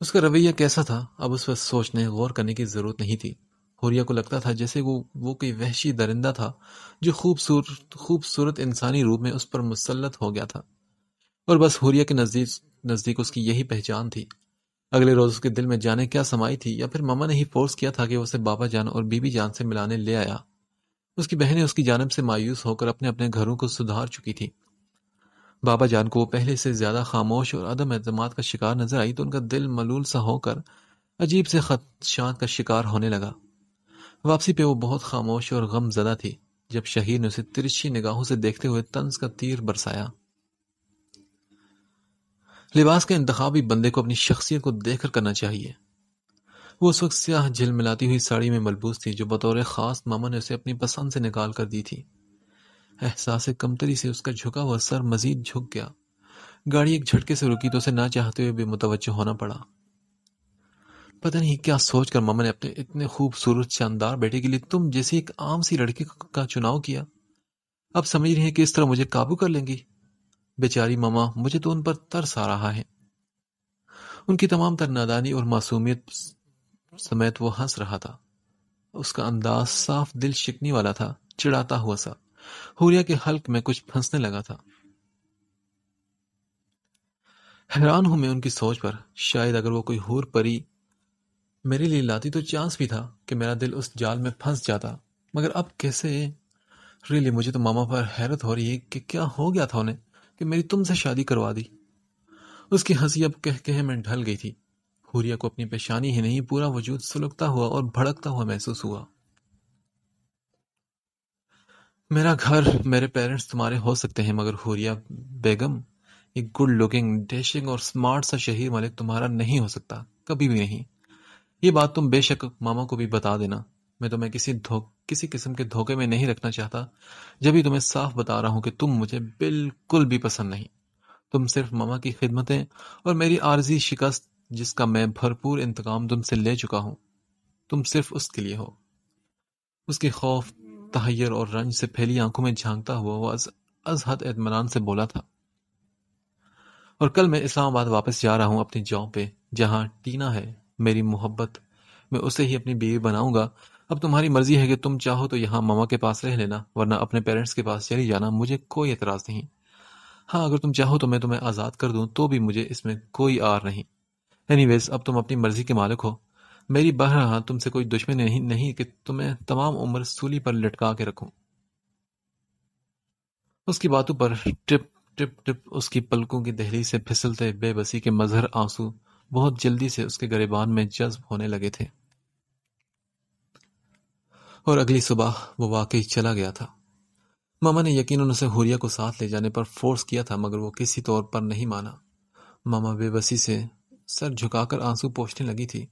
उसका रवैया कैसा था अब उस पर सोचने गौर करने की जरूरत नहीं थी होरिया को लगता था जैसे वो वो कोई वहशी दरिंदा था जो खूबसूरत खूबसूरत इंसानी रूप में उस पर मुसलत हो गया था और बस होरिया के नज़दीक नज़दीक उसकी यही पहचान थी अगले रोज उसके दिल में जाने क्या समाई थी या फिर मामा ने ही फोर्स किया था कि उसे बाबा जान और बीबी जान से मिलाने ले आया उसकी बहनें उसकी जानब से मायूस होकर अपने अपने घरों को सुधार चुकी थी बाबा जान को पहले से ज्यादा खामोश और अदम एतम का शिकार नजर आई तो उनका दिल मलूल सा होकर अजीब से खदशात का शिकार होने लगा वापसी पे वो बहुत खामोश और गमजदा थी जब शहीर ने उसे तिरछी निगाहों से देखते हुए तंज का तीर बरसाया लिबास का इंतखा बंदे को अपनी शख्सियत को देखकर करना चाहिए वो उस वक्त स्याह मिलाती हुई साड़ी में मलबूस थी जो बतौर खास मामा ने उसे अपनी पसंद से निकाल कर दी थी एहसास कमतरी से उसका झुका हुआ सर मजीद झुक गया गाड़ी एक झटके से रुकी तो उसे ना चाहते हुए भी मुतवजह होना पड़ा पता नहीं क्या सोचकर ममा ने अपने इतने खूबसूरत शानदार बेटे के लिए तुम जैसी एक आम सी लड़की का चुनाव किया अब समझ रहे हैं कि इस तरह मुझे काबू कर लेंगी बेचारी मामा मुझे तो उन पर तरस आ रहा है उनकी तमाम तर नादानी और मासूमियत समेत वो हंस रहा था उसका अंदाज साफ दिल शिकनी वाला था चिड़ाता हुआ सा हुरिया के हल्क में कुछ फंसने लगा था हैरान हूं मैं उनकी सोच पर शायद अगर वो कोई हूर परी मेरे लिए लाती तो चांस भी था कि मेरा दिल उस जाल में फंस जाता मगर अब कैसे रियली मुझे तो मामा पर हैरत हो रही है कि क्या हो गया था उन्हें कि मेरी तुमसे शादी करवा दी उसकी हंसी अब कह कह मैं ढल गई थी हुरिया को अपनी पेशानी ही नहीं पूरा वजूद सुलगता हुआ और भड़कता हुआ महसूस हुआ मेरा घर मेरे पेरेंट्स तुम्हारे हो सकते हैं मगर हुरिया बेगम एक गुड लुकिंग डैशिंग और स्मार्ट सा शहीर मलिक तुम्हारा नहीं हो सकता कभी भी नहीं ये बात तुम बेशक मामा को भी बता देना मैं तुम्हें किसी धो किसी किस्म के धोखे में नहीं रखना चाहता जब भी तुम्हें साफ बता रहा हूं कि तुम मुझे बिल्कुल भी पसंद नहीं तुम सिर्फ मामा की खिदमतें और मेरी आर्जी शिकस्त जिसका मैं भरपूर इंतकाम तुमसे ले चुका हूं तुम सिर्फ उसके लिए हो उसके खौफ तहैर और रंज से फैली आंखों में झांकता हुआ वह अजहद एतमान से बोला था और कल मैं इस्लामाबाद वापस जा रहा हूं अपनी जॉब पे जहां टीना है मेरी मोहब्बत मैं उसे ही अपनी बीवी बनाऊंगा अब तुम्हारी मर्जी है कि तुम चाहो तो यहाँ मामा के पास रह लेना वरना अपने पेरेंट्स के पास चली जाना मुझे कोई एतराज़ नहीं हाँ अगर तुम चाहो तो मैं तुम्हें आज़ाद कर दूँ तो भी मुझे इसमें कोई आर नहीं एनी अब तुम अपनी मर्जी के मालिक हो मेरी बहरा तुमसे कोई दुश्मन नहीं नहीं कि तुम्हें तमाम उम्र सूली पर लटका के रखू उसकी बातों पर टिप टिप टिप उसकी पलकों की दहली से फिसलते बेबसी के मजहर आंसू बहुत जल्दी से उसके गरेबान में जज्ब होने लगे थे और अगली सुबह वो वाकई चला गया था मामा ने यकीन उसे हुरिया को साथ ले जाने पर फोर्स किया था मगर वो किसी तौर पर नहीं माना मामा बेबसी से सर झुकाकर आंसू पोछने लगी थी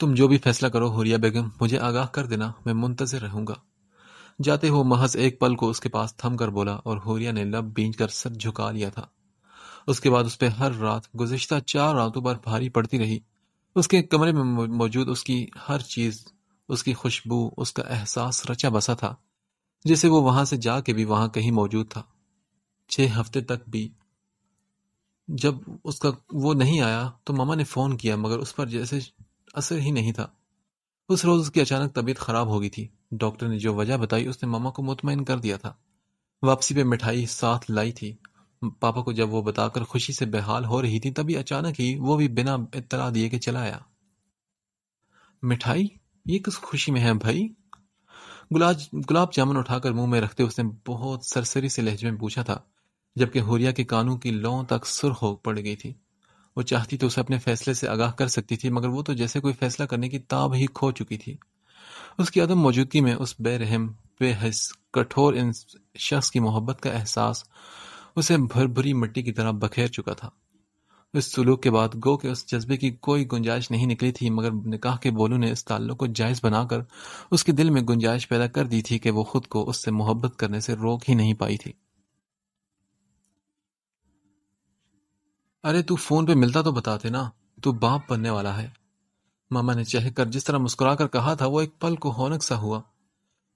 तुम जो भी फैसला करो हुरिया बेगम मुझे आगाह कर देना मैं मुंतजर रहूंगा जाते हुए महज एक पल को उसके पास थम कर बोला और हुरिया ने लब बींच कर सर झुका लिया था उसके बाद उस पर हर रात गुजशत चार रातों पर भारी पड़ती रही उसके कमरे में मौजूद उसकी हर चीज़ उसकी खुशबू उसका एहसास रचा बसा था जिसे वो वहां से जाके भी वहां कहीं मौजूद था छह हफ्ते तक भी जब उसका वो नहीं आया तो मामा ने फ़ोन किया मगर उस पर जैसे असर ही नहीं था उस रोज़ उसकी अचानक तबीयत ख़राब हो गई थी डॉक्टर ने जो वजह बताई उसने मामा को मुतमिन कर दिया था वापसी पे मिठाई साथ लाई थी पापा को जब वो बताकर खुशी से बेहाल हो रही थी तभी अचानक ही वो भी बिना इतला दिए के चला आया मिठाई ये किस खुशी में है भाई गुलाब गुलाब जामुन उठाकर मुंह में रखते उसने बहुत सरसरी से लहजे में पूछा था जबकि हुरिया के कानों की लौ तक सुर हो पड़ गई थी वो चाहती तो उसे अपने फैसले से आगाह कर सकती थी मगर वो तो जैसे कोई फैसला करने की ताब ही खो चुकी थी उसकी अदम मौजूदगी में उस बेरहम बेहस कठोर इन शख्स की मोहब्बत का एहसास उसे भरी मिट्टी की तरह बखेर चुका था इस सुलूक के बाद गो के उस जज्बे की कोई गुंजाइश नहीं निकली थी मगर निकाह के बोलू ने इस ताल्लुक को जायज़ बनाकर उसके दिल में गुंजाइश पैदा कर दी थी कि वो खुद को उससे मोहब्बत करने से रोक ही नहीं पाई थी अरे तू फोन पे मिलता तो बताते ना तू बाप बनने वाला है मामा ने चहकर जिस तरह मुस्कुराकर कहा था वो एक पल को हौनक सा हुआ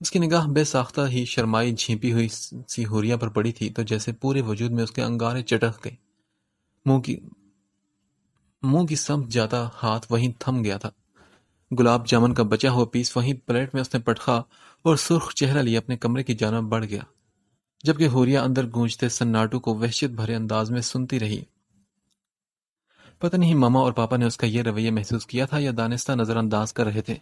उसकी निगाह बेसाख्ता ही शर्माई झीपी हुई सी होरिया पर पड़ी थी तो जैसे पूरे वजूद में उसके अंगारे चटक गए मुंह की मुंह की सब जाता हाथ वहीं थम गया था गुलाब जामुन का बचा हुआ पीस वहीं प्लेट में उसने पटखा और सुर्ख चेहरा लिए अपने कमरे की जानब बढ़ गया जबकि होरिया अंदर गूंजते सन्नाटू को वहशत भरे अंदाज में सुनती रही पता नहीं मामा और पापा ने उसका यह रवैया महसूस किया था या दानिस्ता नजरअंदाज कर रहे थे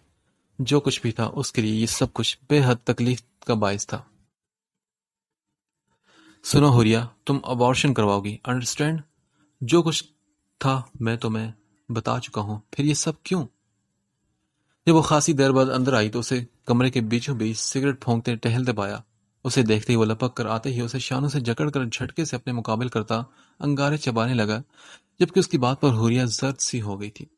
जो कुछ भी था उसके लिए ये सब कुछ बेहद तकलीफ का बायस था सुनो हुरिया तुम अबॉर्शन करवाओगी अंडरस्टैंड जो कुछ था मैं तो मैं बता चुका हूं फिर ये सब क्यों जब वो खासी देर बाद अंदर आई तो उसे कमरे के बीचों बीच सिगरेट फोंकते टहलते पाया उसे देखते ही वो लपक कर आते ही उसे शानों से जकड़ कर झटके से अपने मुकाबले करता अंगारे चबाने लगा जबकि उसकी बात पर हुरिया जर्द सी हो गई थी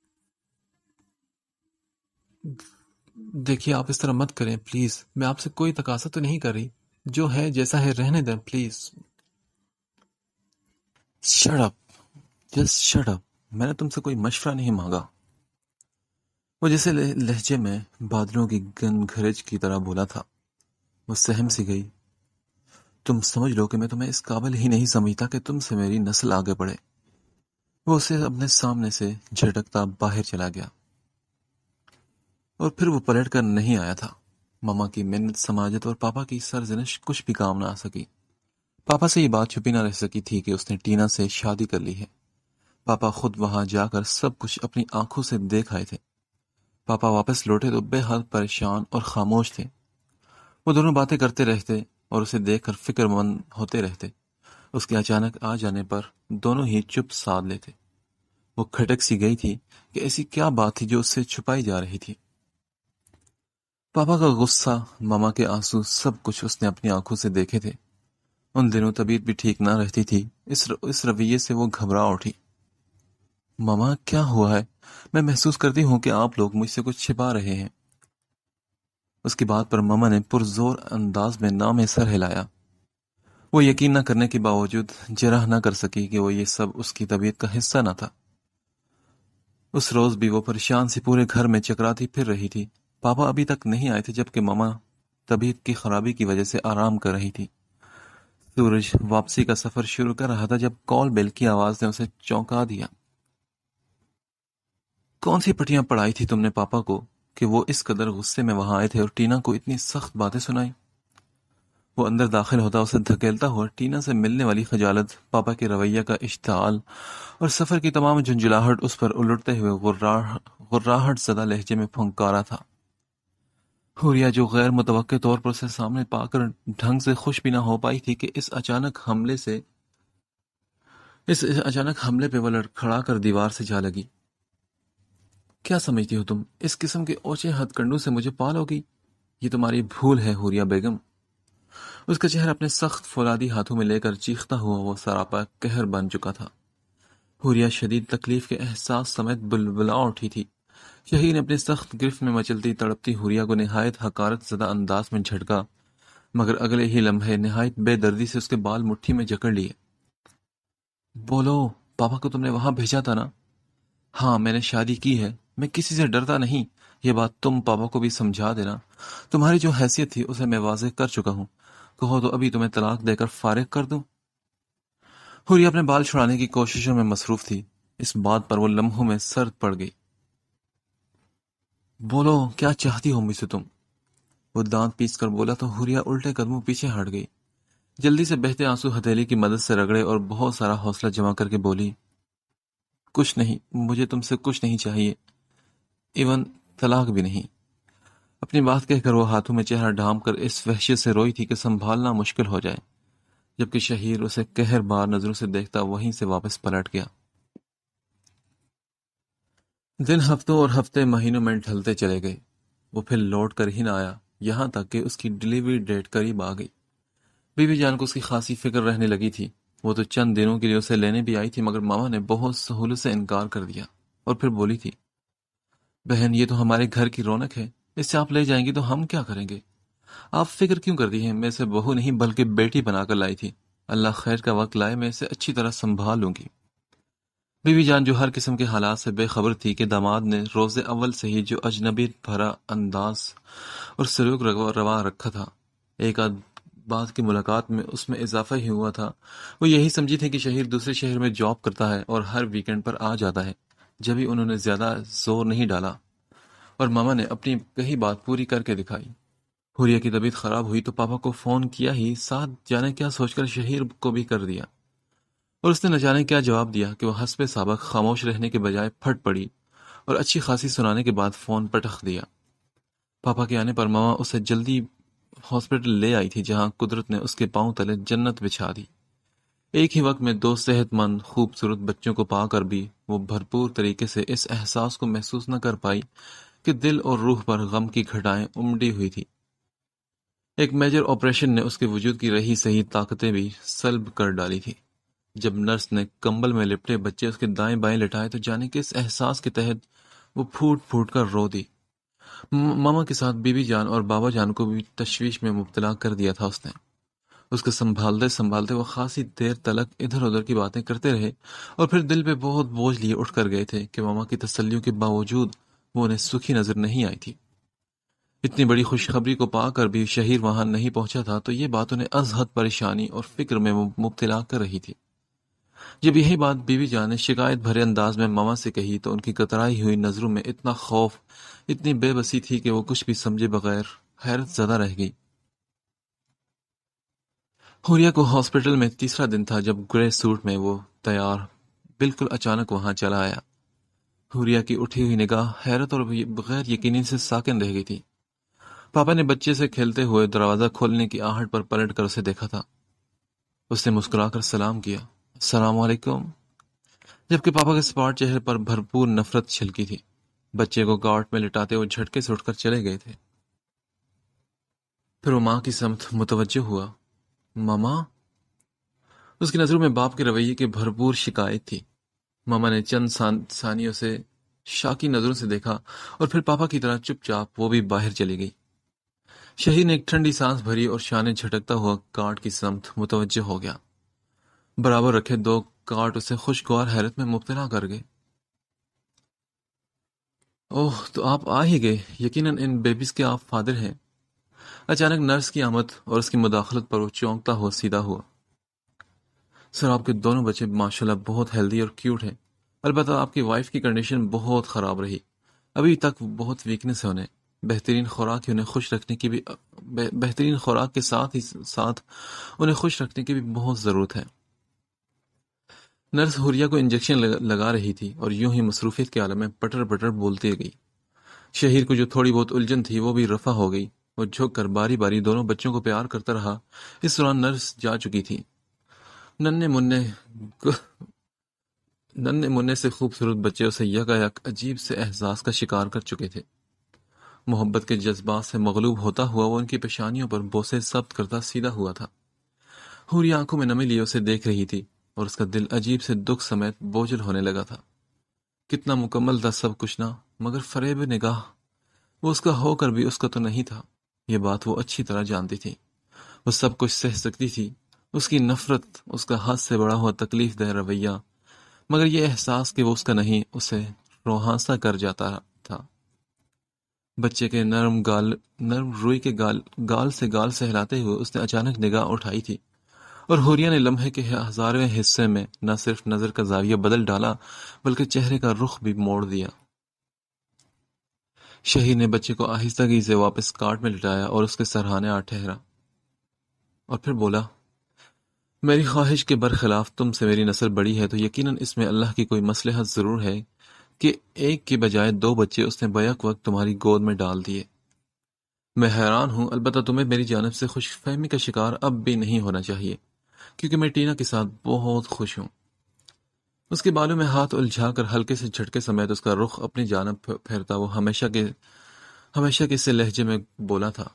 देखिए आप इस तरह मत करें प्लीज़ मैं आपसे कोई तकासा तो नहीं कर रही जो है जैसा है रहने दें प्लीज़ शड़प जस्ट शड़प मैंने तुमसे कोई मशवरा नहीं मांगा वो जैसे लहजे में बादलों की गन घरेज की तरह बोला था वो सहम सी गई तुम समझ लो कि मैं तुम्हें इस काबिल ही नहीं समझता कि तुमसे मेरी नस्ल आगे बढ़े वो उसे अपने सामने से झटकता बाहर चला गया और फिर वो पलट कर नहीं आया था मामा की मेहनत समाजत और पापा की सरजनिश कुछ भी काम ना आ सकी पापा से ये बात छुपी ना रह सकी थी कि उसने टीना से शादी कर ली है पापा खुद वहां जाकर सब कुछ अपनी आंखों से देख आए थे पापा वापस लौटे तो बेहद परेशान और खामोश थे वो दोनों बातें करते रहते और उसे देखकर फिक्रमंद होते रहते उसके अचानक आ जाने पर दोनों ही चुप साध लेते वो खटक सी गई थी कि ऐसी क्या बात थी जो उससे छुपाई जा रही थी पापा का गुस्सा मामा के आंसू सब कुछ उसने अपनी आंखों से देखे थे उन दिनों तबीयत भी ठीक ना रहती थी इस र, इस रवैये से वो घबरा उठी मामा क्या हुआ है मैं महसूस करती हूं कि आप लोग मुझसे कुछ छिपा रहे हैं उसकी बात पर मामा ने पुरजोर अंदाज में नाम सर हिलाया वो यकीन ना करने के बावजूद जरा ना कर सकी कि वो ये सब उसकी तबीयत का हिस्सा ना था उस रोज भी वो परेशान से पूरे घर में चकराती फिर रही थी पापा अभी तक नहीं आए थे जबकि मामा तबीयत की खराबी की वजह से आराम कर रही थी सूरज वापसी का सफर शुरू कर रहा था जब कॉल बेल की आवाज ने उसे चौंका दिया कौन सी पटियां पढ़ाई थी तुमने पापा को कि वो इस कदर गुस्से में वहां आए थे और टीना को इतनी सख्त बातें सुनाई वो अंदर दाखिल होता उसे धकेलता हुआ टीना से मिलने वाली खजालत पापा के रवैया का इश्ताल और सफर की तमाम झुंझुलाहट उस पर उलटते हुए गुर्राहट गुर्राहट सदा लहजे में फंकारा था हुर्रिया जो गैर मुतवक्के तौर पर उसे सामने पाकर ढंग से खुश भी ना हो पाई थी कि इस अचानक हमले से इस अचानक हमले पे वह खड़ा कर दीवार से जा लगी क्या समझती हो तुम इस किस्म के ओछे हथकंडों से मुझे पालोगी ये तुम्हारी भूल है हुरिया बेगम उसका चेहरा अपने सख्त फौलादी हाथों में लेकर चीखता हुआ वो सरापा कहर बन चुका था हुरिया शदीद तकलीफ के एहसास समेत बुलबुला उठी थी शहीद ने अपने सख्त गिरफ्त में मचलती तड़पती हुरिया को नहायत हकारत जदा अंदाज में झटका मगर अगले ही लम्हे नहायत बेदर्दी से उसके बाल मुट्ठी में जकड़ लिए बोलो पापा को तुमने वहां भेजा था ना हाँ मैंने शादी की है मैं किसी से डरता नहीं ये बात तुम पापा को भी समझा देना तुम्हारी जो हैसियत थी उसे मैं वाजह कर चुका हूं कहो तो अभी तुम्हें तलाक देकर फारिग कर दू हुरिया अपने बाल छुड़ाने की कोशिशों में मसरूफ थी इस बात पर वो लम्हों में सर्द पड़ गई बोलो क्या चाहती हो मुझसे तुम वो दांत पीस कर बोला तो हुरिया उल्टे कदमों पीछे हट गई जल्दी से बहते आंसू हथेली की मदद से रगड़े और बहुत सारा हौसला जमा करके बोली कुछ नहीं मुझे तुमसे कुछ नहीं चाहिए इवन तलाक भी नहीं अपनी बात कहकर वो हाथों में चेहरा ढाम कर इस वहशी से रोई थी कि संभालना मुश्किल हो जाए जबकि शहीर उसे कहर बार नजरों से देखता वहीं से वापस पलट गया दिन हफ्तों और हफ्ते महीनों में ढलते चले गए वो फिर लौट कर ही ना आया यहाँ तक कि उसकी डिलीवरी डेट करीब आ गई बीबी जान को उसकी खासी फिक्र रहने लगी थी वो तो चंद दिनों के लिए उसे लेने भी आई थी मगर मामा ने बहुत सहूलत से इनकार कर दिया और फिर बोली थी बहन ये तो हमारे घर की रौनक है इससे आप ले जाएंगी तो हम क्या करेंगे आप फिक्र क्यों दी है मैं इसे बहू नहीं बल्कि बेटी बनाकर लाई थी अल्लाह खैर का वक्त लाए मैं इसे अच्छी तरह संभाल लूंगी बीवी जान जो हर किस्म के हालात से बेखबर थी कि दामाद ने रोज़ अव्वल से ही जो अजनबी भरा अंदाज और सलूक रवा रखा था एक आध बाद की मुलाकात में उसमें इजाफा ही हुआ था वो यही समझी थी कि शहीद दूसरे शहर में जॉब करता है और हर वीकेंड पर आ जाता है जब भी उन्होंने ज़्यादा जोर नहीं डाला और मामा ने अपनी कही बात पूरी करके दिखाई हुरिया की तबीयत खराब हुई तो पापा को फ़ोन किया ही साथ जाने क्या सोचकर शहीर को भी कर दिया और उसने न जाने क्या जवाब दिया कि वह हंसपे सबक खामोश रहने के बजाय फट पड़ी और अच्छी खासी सुनाने के बाद फ़ोन पटख दिया पापा के आने पर मामा उसे जल्दी हॉस्पिटल ले आई थी जहां कुदरत ने उसके पांव तले जन्नत बिछा दी एक ही वक्त में दो सेहतमंद खूबसूरत बच्चों को पाकर भी वो भरपूर तरीके से इस एहसास को महसूस न कर पाई कि दिल और रूह पर गम की घटाएं उमड़ी हुई थी एक मेजर ऑपरेशन ने उसके वजूद की रही सही ताकतें भी सलब कर डाली थी जब नर्स ने कंबल में लिपटे बच्चे उसके दाएं बाएं लिटाए तो जाने इस एहसास के तहत वो फूट फूट कर रो दी मामा के साथ बीबी जान और बाबा जान को भी तशवीश में मुबतला कर दिया था उसने उसके संभालते संभालते वो खासी देर तलक इधर उधर की बातें करते रहे और फिर दिल पे बहुत बोझ लिए उठ कर गए थे कि मामा की तसलियों के बावजूद वो उन्हें सुखी नजर नहीं आई थी इतनी बड़ी खुशखबरी को पाकर भी शहीर वहां नहीं पहुंचा था तो ये बात उन्हें अजहद परेशानी और फिक्र में मुबतला कर रही थी जब यही बात बीवी जान ने शिकायत भरे अंदाज में मामा से कही तो उनकी कतराई हुई नज़रों में इतना खौफ इतनी बेबसी थी कि वो कुछ भी समझे बगैर हैरत ज़्यादा रह गई हुरिया को हॉस्पिटल में तीसरा दिन था जब ग्रे सूट में वो तैयार बिल्कुल अचानक वहां चला आया हुरिया की उठी हुई निगाह हैरत और बगैर यकीनी से साकिन रह गई थी पापा ने बच्चे से खेलते हुए दरवाज़ा खोलने की आहट पर पलट कर उसे देखा था उसने मुस्कुराकर सलाम किया अस्सलाम जबकि पापा के स्पॉट चेहरे पर भरपूर नफरत छिलकी थी बच्चे को गार्ड में लिटाते हुए झटके से उठकर चले गए थे फिर वो मां की समत मुतवजह हुआ मामा उसकी नज़रों में बाप के रवैये की भरपूर शिकायत थी मामा ने चंद सानियों से शाकी नज़रों से देखा और फिर पापा की तरह चुपचाप वो भी बाहर चली गई शहीद ने एक ठंडी सांस भरी और शान झटकता हुआ गार्ड की समत मुतवजह हो गया बराबर रखे दो कार्ट उसे खुशगवार हैरत में मुबतला कर गए ओह तो आप आ ही गए यकीन इन बेबीज़ के आप फादर हैं अचानक नर्स की आमद और उसकी मुदाखलत पर वो चौंकता हो सीधा हुआ सर आपके दोनों बच्चे माशाल्लाह बहुत हेल्दी और क्यूट हैं अलबत्त आपकी वाइफ की कंडीशन बहुत ख़राब रही अभी तक बहुत वीकनेस है उन्हें बेहतरीन खुराक ही उन्हें खुश रखने की भी बेहतरीन खुराक के साथ ही साथ उन्हें खुश रखने की भी बहुत ज़रूरत है नर्स हुरिया को इंजेक्शन लगा रही थी और यूं ही मसरूफियत के आलम में पटर पटर बोलती गई शहीर को जो थोड़ी बहुत उलझन थी वो भी रफा हो गई वो झुक कर बारी बारी दोनों बच्चों को प्यार करता रहा इस दौरान नर्स जा चुकी थी नन्हे मुन्ने नन्ने मुन्ने से खूबसूरत बच्चे और सैया का एक अजीब से एहसास का शिकार कर चुके थे मोहब्बत के जज्बात से मगलूब होता हुआ वो उनकी पेशानियों पर बोसे सब्त करता सीधा हुआ था हुरिया आंखों में नमी लिए उसे देख रही थी और उसका दिल अजीब से दुख समेत बोझल होने लगा था कितना मुकम्मल था सब कुछ ना मगर फरेब निगाह वो उसका होकर भी उसका तो नहीं था ये बात वो अच्छी तरह जानती थी वो सब कुछ सह सकती थी उसकी नफरत उसका हद से बड़ा हुआ तकलीफ दह रवैया मगर यह एहसास कि वो उसका नहीं उसे रोहांसा कर जाता था बच्चे के नरम गाल नरम रुई के गाल गाल से गाल सहलाते हुए उसने अचानक निगाह उठाई थी और हुरिया ने लम्हे के हजारवें हिस्से में न सिर्फ नज़र का जाविया बदल डाला बल्कि चेहरे का रुख भी मोड़ दिया शहीद ने बच्चे को आहिस्तगी से वापस कार्ट में लिटाया और उसके सरहाने आ ठहरा और फिर बोला मेरी ख्वाहिश के बरखिलाफ तुम से मेरी नस्ल बड़ी है तो यकीनन इसमें अल्लाह की कोई मसलहत ज़रूर है कि एक के बजाय दो बच्चे उसने बैक वक्त तुम्हारी गोद में डाल दिए मैं हैरान हूं अलबत् तुम्हें मेरी जानब से खुशफहमी का शिकार अब भी नहीं होना चाहिए क्योंकि मैं टीना के साथ बहुत खुश हूं उसके बालों में हाथ उलझा कर हल्के से झटके समेत उसका रुख अपनी जानब फेरता वो हमेशा के हमेशा के से लहजे में बोला था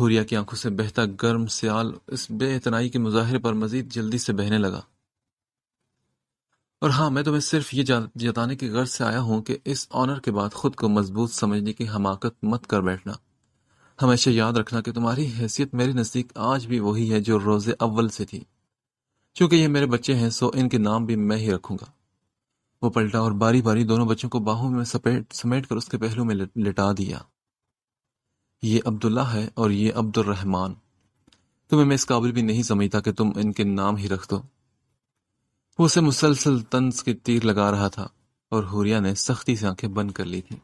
हुरिया की आंखों से बहता गर्म सियाल इस बेतनाई के मुजाहिर पर मजीद जल्दी से बहने लगा और हाँ मैं तुम्हें तो सिर्फ ये जताने की गर्ज से आया हूं कि इस ऑनर के बाद खुद को मजबूत समझने की हमाकत मत कर बैठना हमेशा याद रखना कि तुम्हारी हैसियत मेरे नज़दीक आज भी वही है जो रोज़े अव्वल से थी क्योंकि ये मेरे बच्चे हैं सो इनके नाम भी मैं ही रखूंगा वो पलटा और बारी बारी दोनों बच्चों को बाहों में सपेट समेट कर उसके पहलू में लिटा दिया ये अब्दुल्ला है और ये अब्दुलरहमान तुम्हें मैं इस काबिल भी नहीं समझता कि तुम इनके नाम ही रख दो वो उसे मुसलसल तंज के तीर लगा रहा था और हुरिया ने सख्ती से आंखें बंद कर ली थी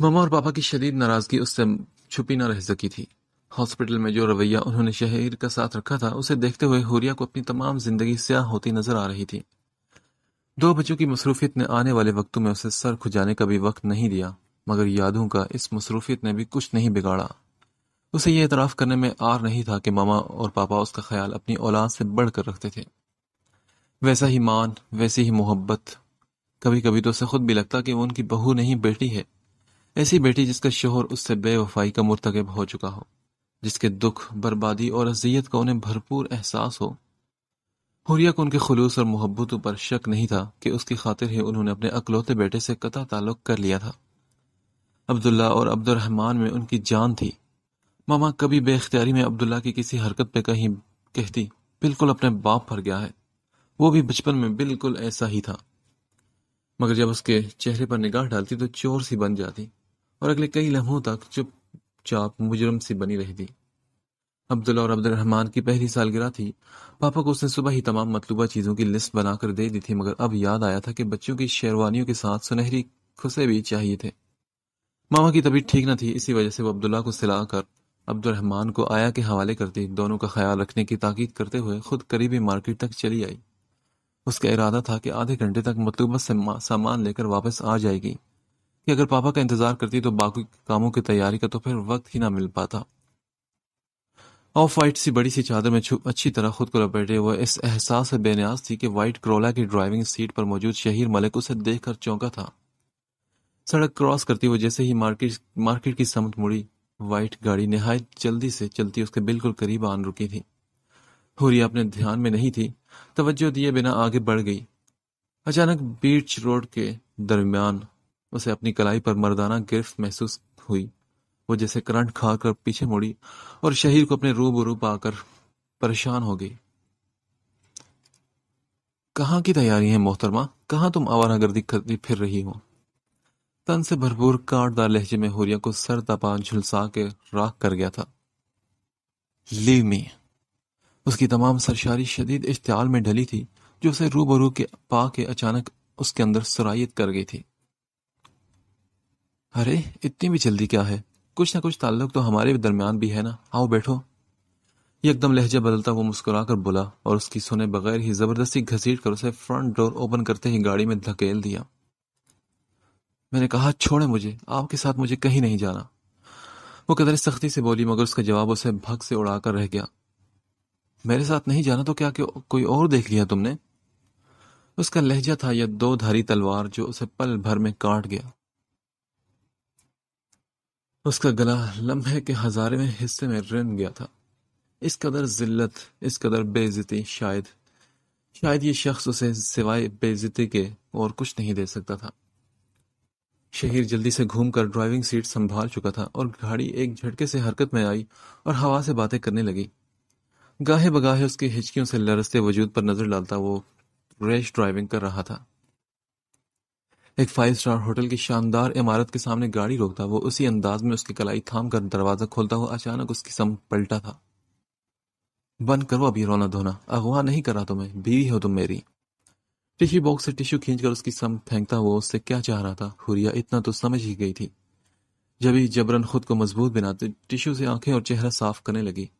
मामा और पापा की शदीद नाराजगी उससे छुपी ना रह सकी थी हॉस्पिटल में जो रवैया उन्होंने शहर का साथ रखा था उसे देखते हुए हुरिया को अपनी तमाम जिंदगी स्याह होती नजर आ रही थी दो बच्चों की मसरूफियत ने आने वाले वक्तों में उसे सर खुजाने का भी वक्त नहीं दिया मगर यादों का इस मसरूफियत ने भी कुछ नहीं बिगाड़ा उसे यह इतराफ़ करने में आर नहीं था कि मामा और पापा उसका ख्याल अपनी औलाद से बढ़ कर रखते थे वैसा ही मान वैसी ही मोहब्बत कभी कभी तो उसे खुद भी लगता कि वो उनकी बहू नहीं बेटी है ऐसी बेटी जिसका शोहर उससे बेवफाई का मुरतकब हो चुका हो जिसके दुख बर्बादी और अजियत का उन्हें भरपूर एहसास हो हुरिया को उनके खलूस और मोहब्बतों पर शक नहीं था कि उसकी खातिर ही उन्होंने अपने अकलौते बेटे से कता ताल्लुक कर लिया था अब्दुल्ला और अब्दुलरहमान में उनकी जान थी मामा कभी बेख्तियारी में अब्दुल्ला की किसी हरकत पे कहीं कहती बिल्कुल अपने बाप पर गया है वो भी बचपन में बिल्कुल ऐसा ही था मगर जब उसके चेहरे पर निगाह डालती तो चोर सी बन जाती और अगले कई लम्हों तक चुप चुपचाप मुजरम सी बनी रह दी अब्दुल्ला और अब्दुलरहमान की पहली सालगिरह थी पापा को उसने सुबह ही तमाम मतलूबा चीज़ों की लिस्ट बनाकर दे दी थी मगर अब याद आया था कि बच्चों की शेरवानियों के साथ सुनहरी खुसे भी चाहिए थे मामा की तबीयत ठीक न थी इसी वजह से वो अब्दुल्ला को सिलाकर अब्दुलरहमान को आया के हवाले करते दोनों का ख्याल रखने की ताकीद करते हुए खुद करीबी मार्केट तक चली आई उसका इरादा था कि आधे घंटे तक मतलूबा सामान लेकर वापस आ जाएगी कि अगर पापा का इंतजार करती तो बाकी कामों की तैयारी का तो फिर वक्त ही ना मिल पाता ऑफ वाइट सी बड़ी सी चादर में छुप अच्छी तरह खुद को लपेटे हुए इस एहसास से बेनियाज थी कि वाइट क्रोला की ड्राइविंग सीट पर मौजूद शहीर मलिक उसे देखकर चौंका था सड़क क्रॉस करती हुई जैसे ही मार्केट मार्केट की समत मुड़ी वाइट गाड़ी नहायत जल्दी से चलती उसके बिल्कुल करीब आन रुकी थी हुरिया अपने ध्यान में नहीं थी तवज्जो दिए बिना आगे बढ़ गई अचानक बीच रोड के दरमियान उसे अपनी कलाई पर मर्दाना गिरफ्त महसूस हुई वो जैसे करंट खाकर पीछे मुड़ी और शहीर को अपने रूप आकर परेशान हो गई कहाँ की तैयारी है मोहतरमा कहाँ तुम गर्दी करती फिर रही हो तन से भरपूर काटदार लहजे में होरिया को सर तपान झुलसा के राख कर गया था लीव मी उसकी तमाम सरशारी शदीद इश्तियाल में ढली थी जो उसे रूबरू के पा के अचानक उसके अंदर सराइत कर गई थी अरे इतनी भी जल्दी क्या है कुछ ना कुछ ताल्लुक तो हमारे दरमियान भी है ना आओ बैठो एकदम लहजा बदलता वो मुस्कुराकर बोला और उसकी सुने बगैर ही जबरदस्ती घसीट कर उसे फ्रंट डोर ओपन करते ही गाड़ी में धकेल दिया मैंने कहा छोड़े मुझे आपके साथ मुझे कहीं नहीं जाना वो कदर सख्ती से बोली मगर उसका जवाब उसे भग से उड़ाकर रह गया मेरे साथ नहीं जाना तो क्या कोई और देख लिया तुमने उसका लहजा था यह दो धारी तलवार जो उसे पल भर में काट गया उसका गला लम्हे के हजारे में हिस्से में रिन गया था इस कदर जिल्लत इस कदर बेजती शायद शायद ये शख्स उसे सिवाय बेजती के और कुछ नहीं दे सकता था शहीर जल्दी से घूमकर ड्राइविंग सीट संभाल चुका था और गाड़ी एक झटके से हरकत में आई और हवा से बातें करने लगी गाहे बगाहे उसकी हिचकियों से लरसते वजूद पर नजर डालता वो रेश ड्राइविंग कर रहा था एक फाइव स्टार होटल की शानदार इमारत के सामने गाड़ी रोकता वो उसी अंदाज में उसकी कलाई थाम कर दरवाजा खोलता हुआ अचानक उसकी सम पलटा था बंद करो अभी रोना धोना अगवा नहीं कर रहा तुम्हें बीवी हो तुम मेरी टिश्यू बॉक्स से टिश्यू खींचकर उसकी सम फेंकता हुआ उससे क्या चाह रहा था हुरिया इतना तो समझ ही गई थी जब ही जबरन खुद को मजबूत बनाते तो टिश्यू से आंखें और चेहरा साफ करने लगी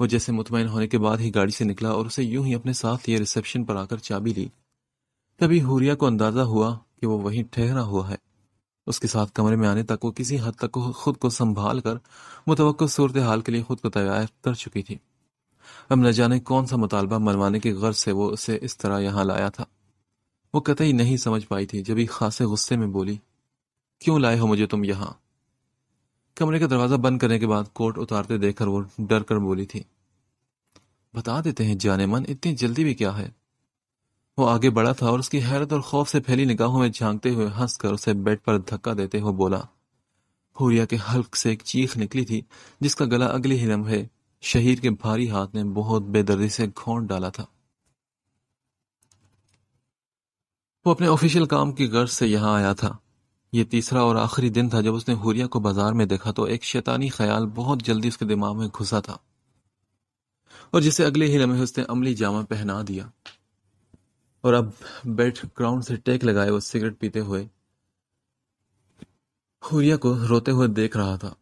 वो जैसे मुतमिन होने के बाद ही गाड़ी से निकला और उसे यूं ही अपने साथ लिए रिसेप्शन पर आकर चाबी ली तभी हुरिया को अंदाजा हुआ कि वो वहीं ठहरा हुआ है उसके साथ कमरे में आने तक वो किसी हद तक खुद को संभाल कर मुतवक़ सूरत हाल के लिए खुद को तैयार कर चुकी थी अब न जाने कौन सा मुतालबा मनवाने की गर्ज से वो उसे इस तरह यहाँ लाया था वो कतई नहीं समझ पाई थी जब ही खासे गुस्से में बोली क्यों लाए हो मुझे तुम यहाँ कमरे का दरवाज़ा बंद करने के बाद कोट उतारते देखकर वो डर कर बोली थी बता देते हैं जाने मन इतनी जल्दी भी क्या है वो आगे बढ़ा था और उसकी हैरत और खौफ से फैली निगाहों में झांकते हुए हंसकर उसे बेड पर धक्का देते हुए बोला हुरिया के हल्क से एक चीख निकली थी जिसका गला अगले ही लम्हे शहीर के भारी हाथ ने बहुत बेदर्दी से घोंट डाला था वो अपने ऑफिशियल काम की गर्ज से यहाँ आया था ये तीसरा और आखिरी दिन था जब उसने हुरिया को बाजार में देखा तो एक शैतानी ख्याल बहुत जल्दी उसके दिमाग में घुसा था और जिसे अगले ही लम्हे उसने अमली जामा पहना दिया और अब ग्राउंड से टेक लगाए वो सिगरेट पीते हुए हुरिया को रोते हुए देख रहा था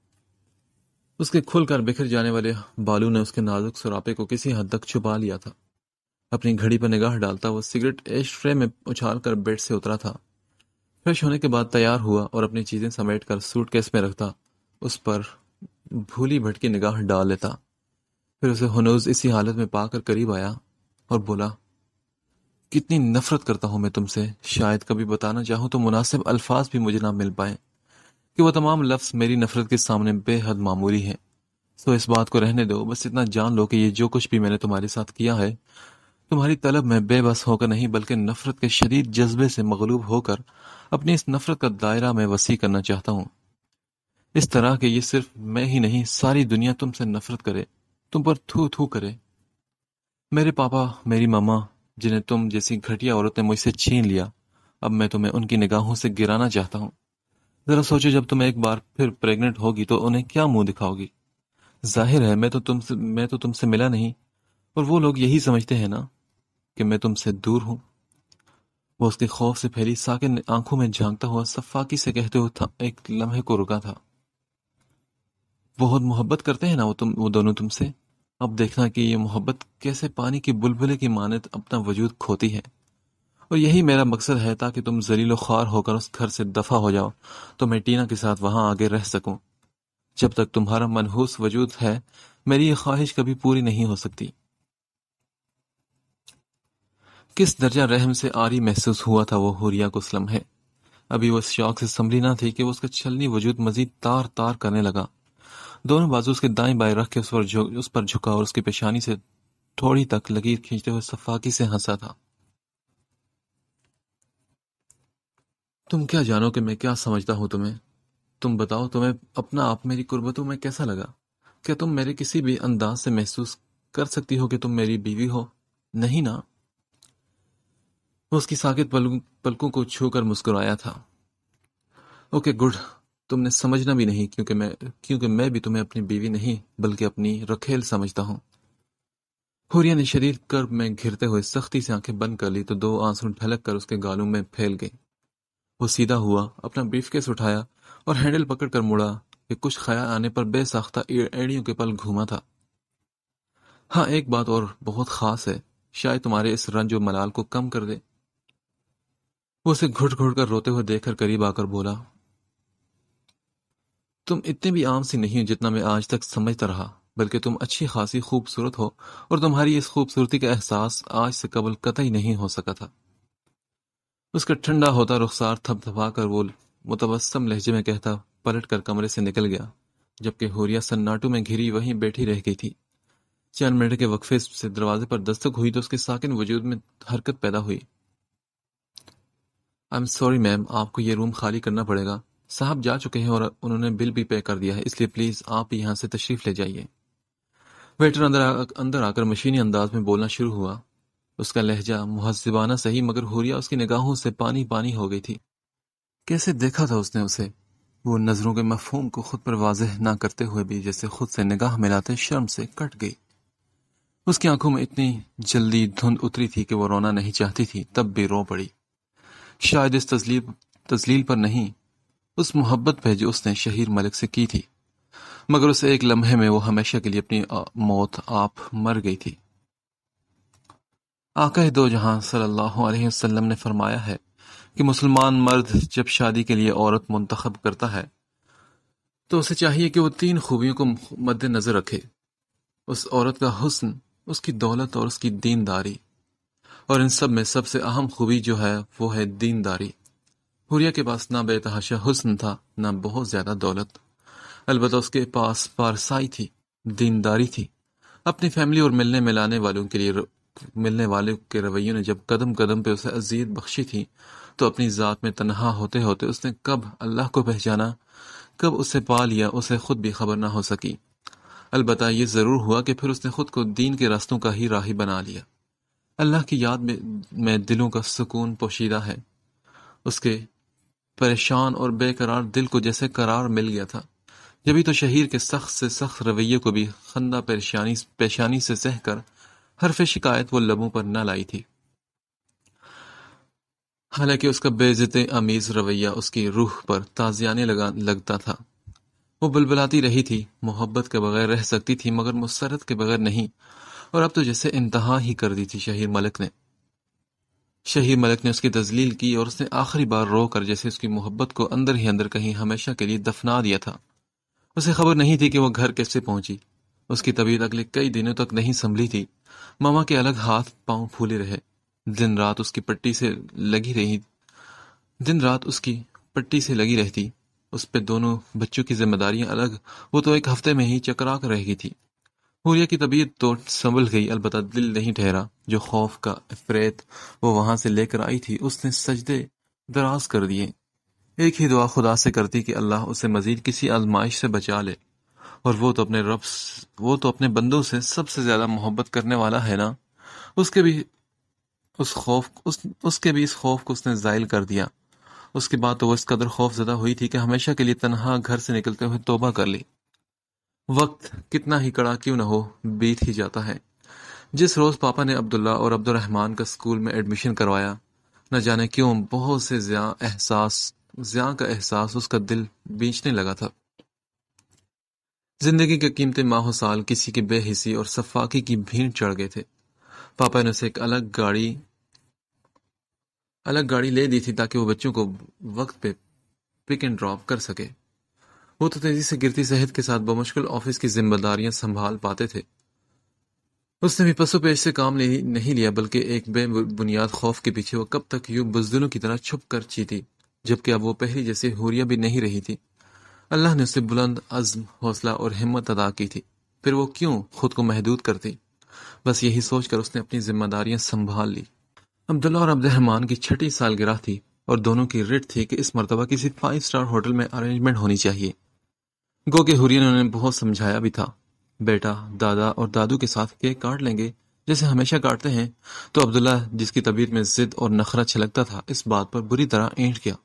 उसके खुलकर बिखर जाने वाले बालू ने उसके नाजुक सुरापे को किसी हद तक छुपा लिया था अपनी घड़ी पर निगाह डालता वो सिगरेट एश ट्रे में उछाल कर बेड से उतरा था फ्रेश होने के बाद तैयार हुआ और अपनी चीज़ें समेट कर सूट केस में रखता उस पर भूली भटकी निगाह डाल लेता फिर उसे हनोज इसी हालत में पाकर करीब आया और बोला कितनी नफरत करता हूं मैं तुमसे शायद कभी बताना चाहूं तो मुनासिब अल्फाज भी मुझे ना मिल पाए कि वह तमाम लफ्ज़ मेरी नफरत के सामने बेहद मामूली है सो तो इस बात को रहने दो बस इतना जान लो कि ये जो कुछ भी मैंने तुम्हारे साथ किया है तुम्हारी तलब में बेबस होकर नहीं बल्कि नफरत के शदीद जज्बे से मगलूब होकर अपनी इस नफरत का दायरा मैं वसी करना चाहता हूँ इस तरह के ये सिर्फ मैं ही नहीं सारी दुनिया तुमसे नफरत करे तुम पर थू थू करे मेरे पापा मेरी मामा जिन्हें तुम जैसी घटिया औरत ने मुझसे छीन लिया अब मैं तुम्हें उनकी निगाहों से गिराना चाहता हूँ जरा सोचो जब तुम एक बार फिर प्रेग्नेंट होगी तो उन्हें क्या मुंह दिखाओगी जाहिर है मैं तो तुमसे मैं तो तुमसे मिला नहीं और वो लोग यही समझते हैं ना कि मैं तुमसे दूर हूं वो उसके खौफ से फैली साकिन आंखों में झांकता हुआ सफाकी से कहते हुए एक लम्हे को रुका था बहुत मोहब्बत करते हैं ना वो तुम वो दोनों तुमसे अब देखना कि यह मोहब्बत कैसे पानी की बुलबुले की मानत अपना वजूद खोती है और यही मेरा मकसद है ताकि तुम जलीलो ख्वार होकर उस घर से दफा हो जाओ तो मैं टीना के साथ वहां आगे रह सकूं जब तक तुम्हारा मनहूस वजूद है मेरी ये ख्वाहिश कभी पूरी नहीं हो सकती किस दर्जा रहम से आरी महसूस हुआ था वो हुरिया को स्लम है अभी वह शौक से संभली ना थी कि वो उसका छलनी वजूद मजीद तार तार करने लगा दोनों बाजू उसके दाएं बाएं रख के उस पर उस पर झुका और उसकी पेशानी से थोड़ी तक लकीर खींचते हुए सफाकी से हंसा था तुम क्या जानो कि मैं क्या समझता हूं तुम्हें तुम बताओ तुम्हें अपना आप मेरी कुर्बतों में कैसा लगा क्या तुम मेरे किसी भी अंदाज से महसूस कर सकती हो कि तुम मेरी बीवी हो नहीं ना वो उसकी साकित पलकों को छूकर मुस्कुराया था ओके गुड तुमने समझना भी नहीं क्योंकि मैं क्योंकि मैं भी तुम्हें अपनी बीवी नहीं बल्कि अपनी रखेल समझता हूं हुरिया ने शरीर कर्ब में घिरते हुए सख्ती से आंखें बंद कर ली तो दो आंसू ढलक कर उसके गालों में फैल गई वो सीधा हुआ अपना ब्रीफकेस उठाया और हैंडल पकड़कर मुड़ा कि कुछ ख्याल आने पर बेसाख्ता एड़ियों के पल घूमा था हाँ एक बात और बहुत खास है शायद तुम्हारे इस रंज मलाल को कम कर दे वो उसे घुट घुट कर रोते हुए देखकर करीब आकर बोला तुम इतने भी आम सी नहीं हो जितना मैं आज तक समझता रहा बल्कि तुम अच्छी खासी खूबसूरत हो और तुम्हारी इस खूबसूरती का एहसास आज से कबल कतई नहीं हो सका था उसका ठंडा होता रुखसार थपथपा कर वो मुतबसम लहजे में कहता पलट कर कमरे से निकल गया जबकि होरिया सन्नाटू में घिरी वहीं बैठी रह गई थी चंद मिनट के वक्फे से दरवाजे पर दस्तक हुई तो उसके साकिन वजूद में हरकत पैदा हुई आई एम सॉरी मैम आपको यह रूम खाली करना पड़ेगा साहब जा चुके हैं और उन्होंने बिल भी पे कर दिया है इसलिए प्लीज़ आप यहाँ से तशरीफ़ ले जाइए वेटर अंदर आ, अंदर आकर मशीनी अंदाज में बोलना शुरू हुआ उसका लहजा मुहजबाना सही मगर हुरिया उसकी निगाहों से पानी पानी हो गई थी कैसे देखा था उसने उसे वो नज़रों के मफहूम को खुद पर वाजह ना करते हुए भी जैसे खुद से निगाह मिलाते शर्म से कट गई उसकी आंखों में इतनी जल्दी धुंध उतरी थी कि वो रोना नहीं चाहती थी तब भी रो पड़ी शायद इस तजलीब तजलील पर नहीं उस मोहब्बत पे जो उसने शहीर मलिक से की थी मगर उसे एक लम्हे में वो हमेशा के लिए अपनी मौत आप मर गई थी आकह दो जहां सल्लल्लाहु अलैहि वसल्लम ने फरमाया है कि मुसलमान मर्द जब शादी के लिए औरत मुंतखब करता है तो उसे चाहिए कि वो तीन खूबियों को मद्देनजर रखे उस औरत का हुस्न उसकी दौलत और उसकी दीनदारी और इन सब में सबसे अहम खूबी जो है वो है दीनदारी हुरिया के पास ना बेतहाशा हुसन था ना बहुत ज्यादा दौलत अलबत् उसके पास पारसाई थी दीनदारी थी अपनी फैमिली और मिलने मिलाने वालों के लिए मिलने वाले के रवैयों ने जब कदम कदम पे उसे अजीत बख्शी थी तो अपनी ज़ात में तनहा होते होते उसने कब अल्लाह को पहचाना कब उसे पा लिया उसे खुद भी खबर ना हो सकी अलबत् ये ज़रूर हुआ कि फिर उसने खुद को दीन के रास्तों का ही राही बना लिया अल्लाह की याद में, में दिलों का सुकून पोशीदा है उसके परेशान और बेकरार दिल को जैसे करार मिल गया था जबी तो शहीर के सख्त से सख्त रवैये को भी खंदा परेशानी पेशानी से सहकर हरफ शिकायत वो लबों पर न लाई थी हालांकि उसका बेजत अमीज रवैया उसकी रूह पर ताजियाने लगा लगता था वो बुलबुलाती रही थी मोहब्बत के बगैर रह सकती थी मगर मुसरत के बगैर नहीं और अब तो जैसे इंतहा ही कर दी थी शहीर मलिक ने शही मलिक ने उसकी तजलील की और उसने आखिरी बार रो कर जैसे उसकी मोहब्बत को अंदर ही अंदर कहीं हमेशा के लिए दफना दिया था उसे खबर नहीं थी कि वह घर कैसे पहुंची उसकी तबीयत अगले कई दिनों तक नहीं संभली थी मामा के अलग हाथ पांव फूले रहे दिन रात उसकी पट्टी से लगी रही दिन रात उसकी पट्टी से लगी रहती उस पर दोनों बच्चों की जिम्मेदारियां अलग वो तो एक हफ्ते में ही चकरा कर रह गई थी हुरिया की तबीयत तो संभल गई अलबत् दिल नहीं ठहरा जो खौफ का अफरेत वो वहां से लेकर आई थी उसने सजदे दराज कर दिए एक ही दुआ खुदा से करती कि अल्लाह उसे मजीद किसी आजमाइश से बचा ले और वो तो अपने रब वो तो अपने बंदों से सबसे ज्यादा मोहब्बत करने वाला है ना उसके भी उस खौफ उस उसके भी इस खौफ को उसने जायल कर दिया उसके बाद तो वह इस कदर खौफ ज़दा हुई थी कि हमेशा के लिए तनहा घर से निकलते हुए तोबा कर ली वक्त कितना ही कड़ा क्यों न हो बीत ही जाता है जिस रोज़ पापा ने अब्दुल्ला और अब्दुलरहमान का स्कूल में एडमिशन करवाया न जाने क्यों बहुत से ज्या एहसास ज्या का एहसास उसका दिल बींचने लगा था जिंदगी के कीमती माहो साल किसी की बेहिसी और सफाकी की भीड़ चढ़ गए थे पापा ने उसे एक अलग गाड़ी अलग गाड़ी ले दी थी ताकि वो बच्चों को वक्त पे पिक एंड ड्रॉप कर सके वो तो तेजी से गिरती सेहत के साथ बमुश्किल ऑफिस की जिम्मेदारियां संभाल पाते थे उसने भी पसु पेश से काम नहीं, लिया बल्कि एक बेबुनियाद खौफ के पीछे वो कब तक यूं बुजदलों की तरह छुप कर चीती जबकि अब वो पहली जैसी हुरिया भी नहीं रही थी अल्लाह ने उसे बुलंद अज़म हौसला और हिम्मत अदा की थी फिर वो क्यों खुद को महदूद करती बस यही सोचकर उसने अपनी जिम्मेदारियां संभाल ली अब्दुल्ला और अब्दुलरहमान की छठी सालगिरह थी और दोनों की रिट थी कि इस मरतबा किसी फाइव स्टार होटल में अरेंजमेंट होनी चाहिए गो के हुरियन ने उन्हें बहुत समझाया भी था बेटा दादा और दादू के साथ केक काट लेंगे जैसे हमेशा काटते हैं तो अब्दुल्ला जिसकी तबीयत में जिद और नखरा छलकता था इस बात पर बुरी तरह ऐंठ गया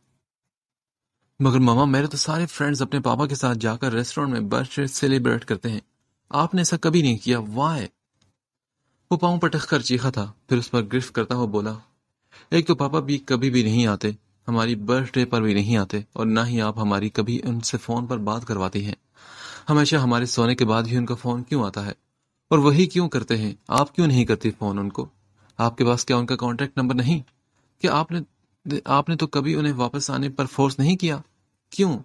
मगर मामा मेरे तो सारे फ्रेंड्स अपने पापा के साथ जाकर रेस्टोरेंट में बर्थडे सेलिब्रेट करते हैं आपने ऐसा कभी नहीं किया वाह वो पाँव पटक कर चीखा था फिर उस पर गिरफ्त करता हुआ बोला एक तो पापा भी कभी भी नहीं आते हमारी बर्थडे पर भी नहीं आते और ना ही आप हमारी कभी उनसे फ़ोन पर बात करवाती हैं हमेशा हमारे सोने के बाद ही उनका फ़ोन क्यों आता है और वही क्यों करते हैं आप क्यों नहीं करती फ़ोन उनको आपके पास क्या उनका कॉन्टेक्ट नंबर नहीं क्या आपने आपने तो कभी उन्हें वापस आने पर फोर्स नहीं किया क्यों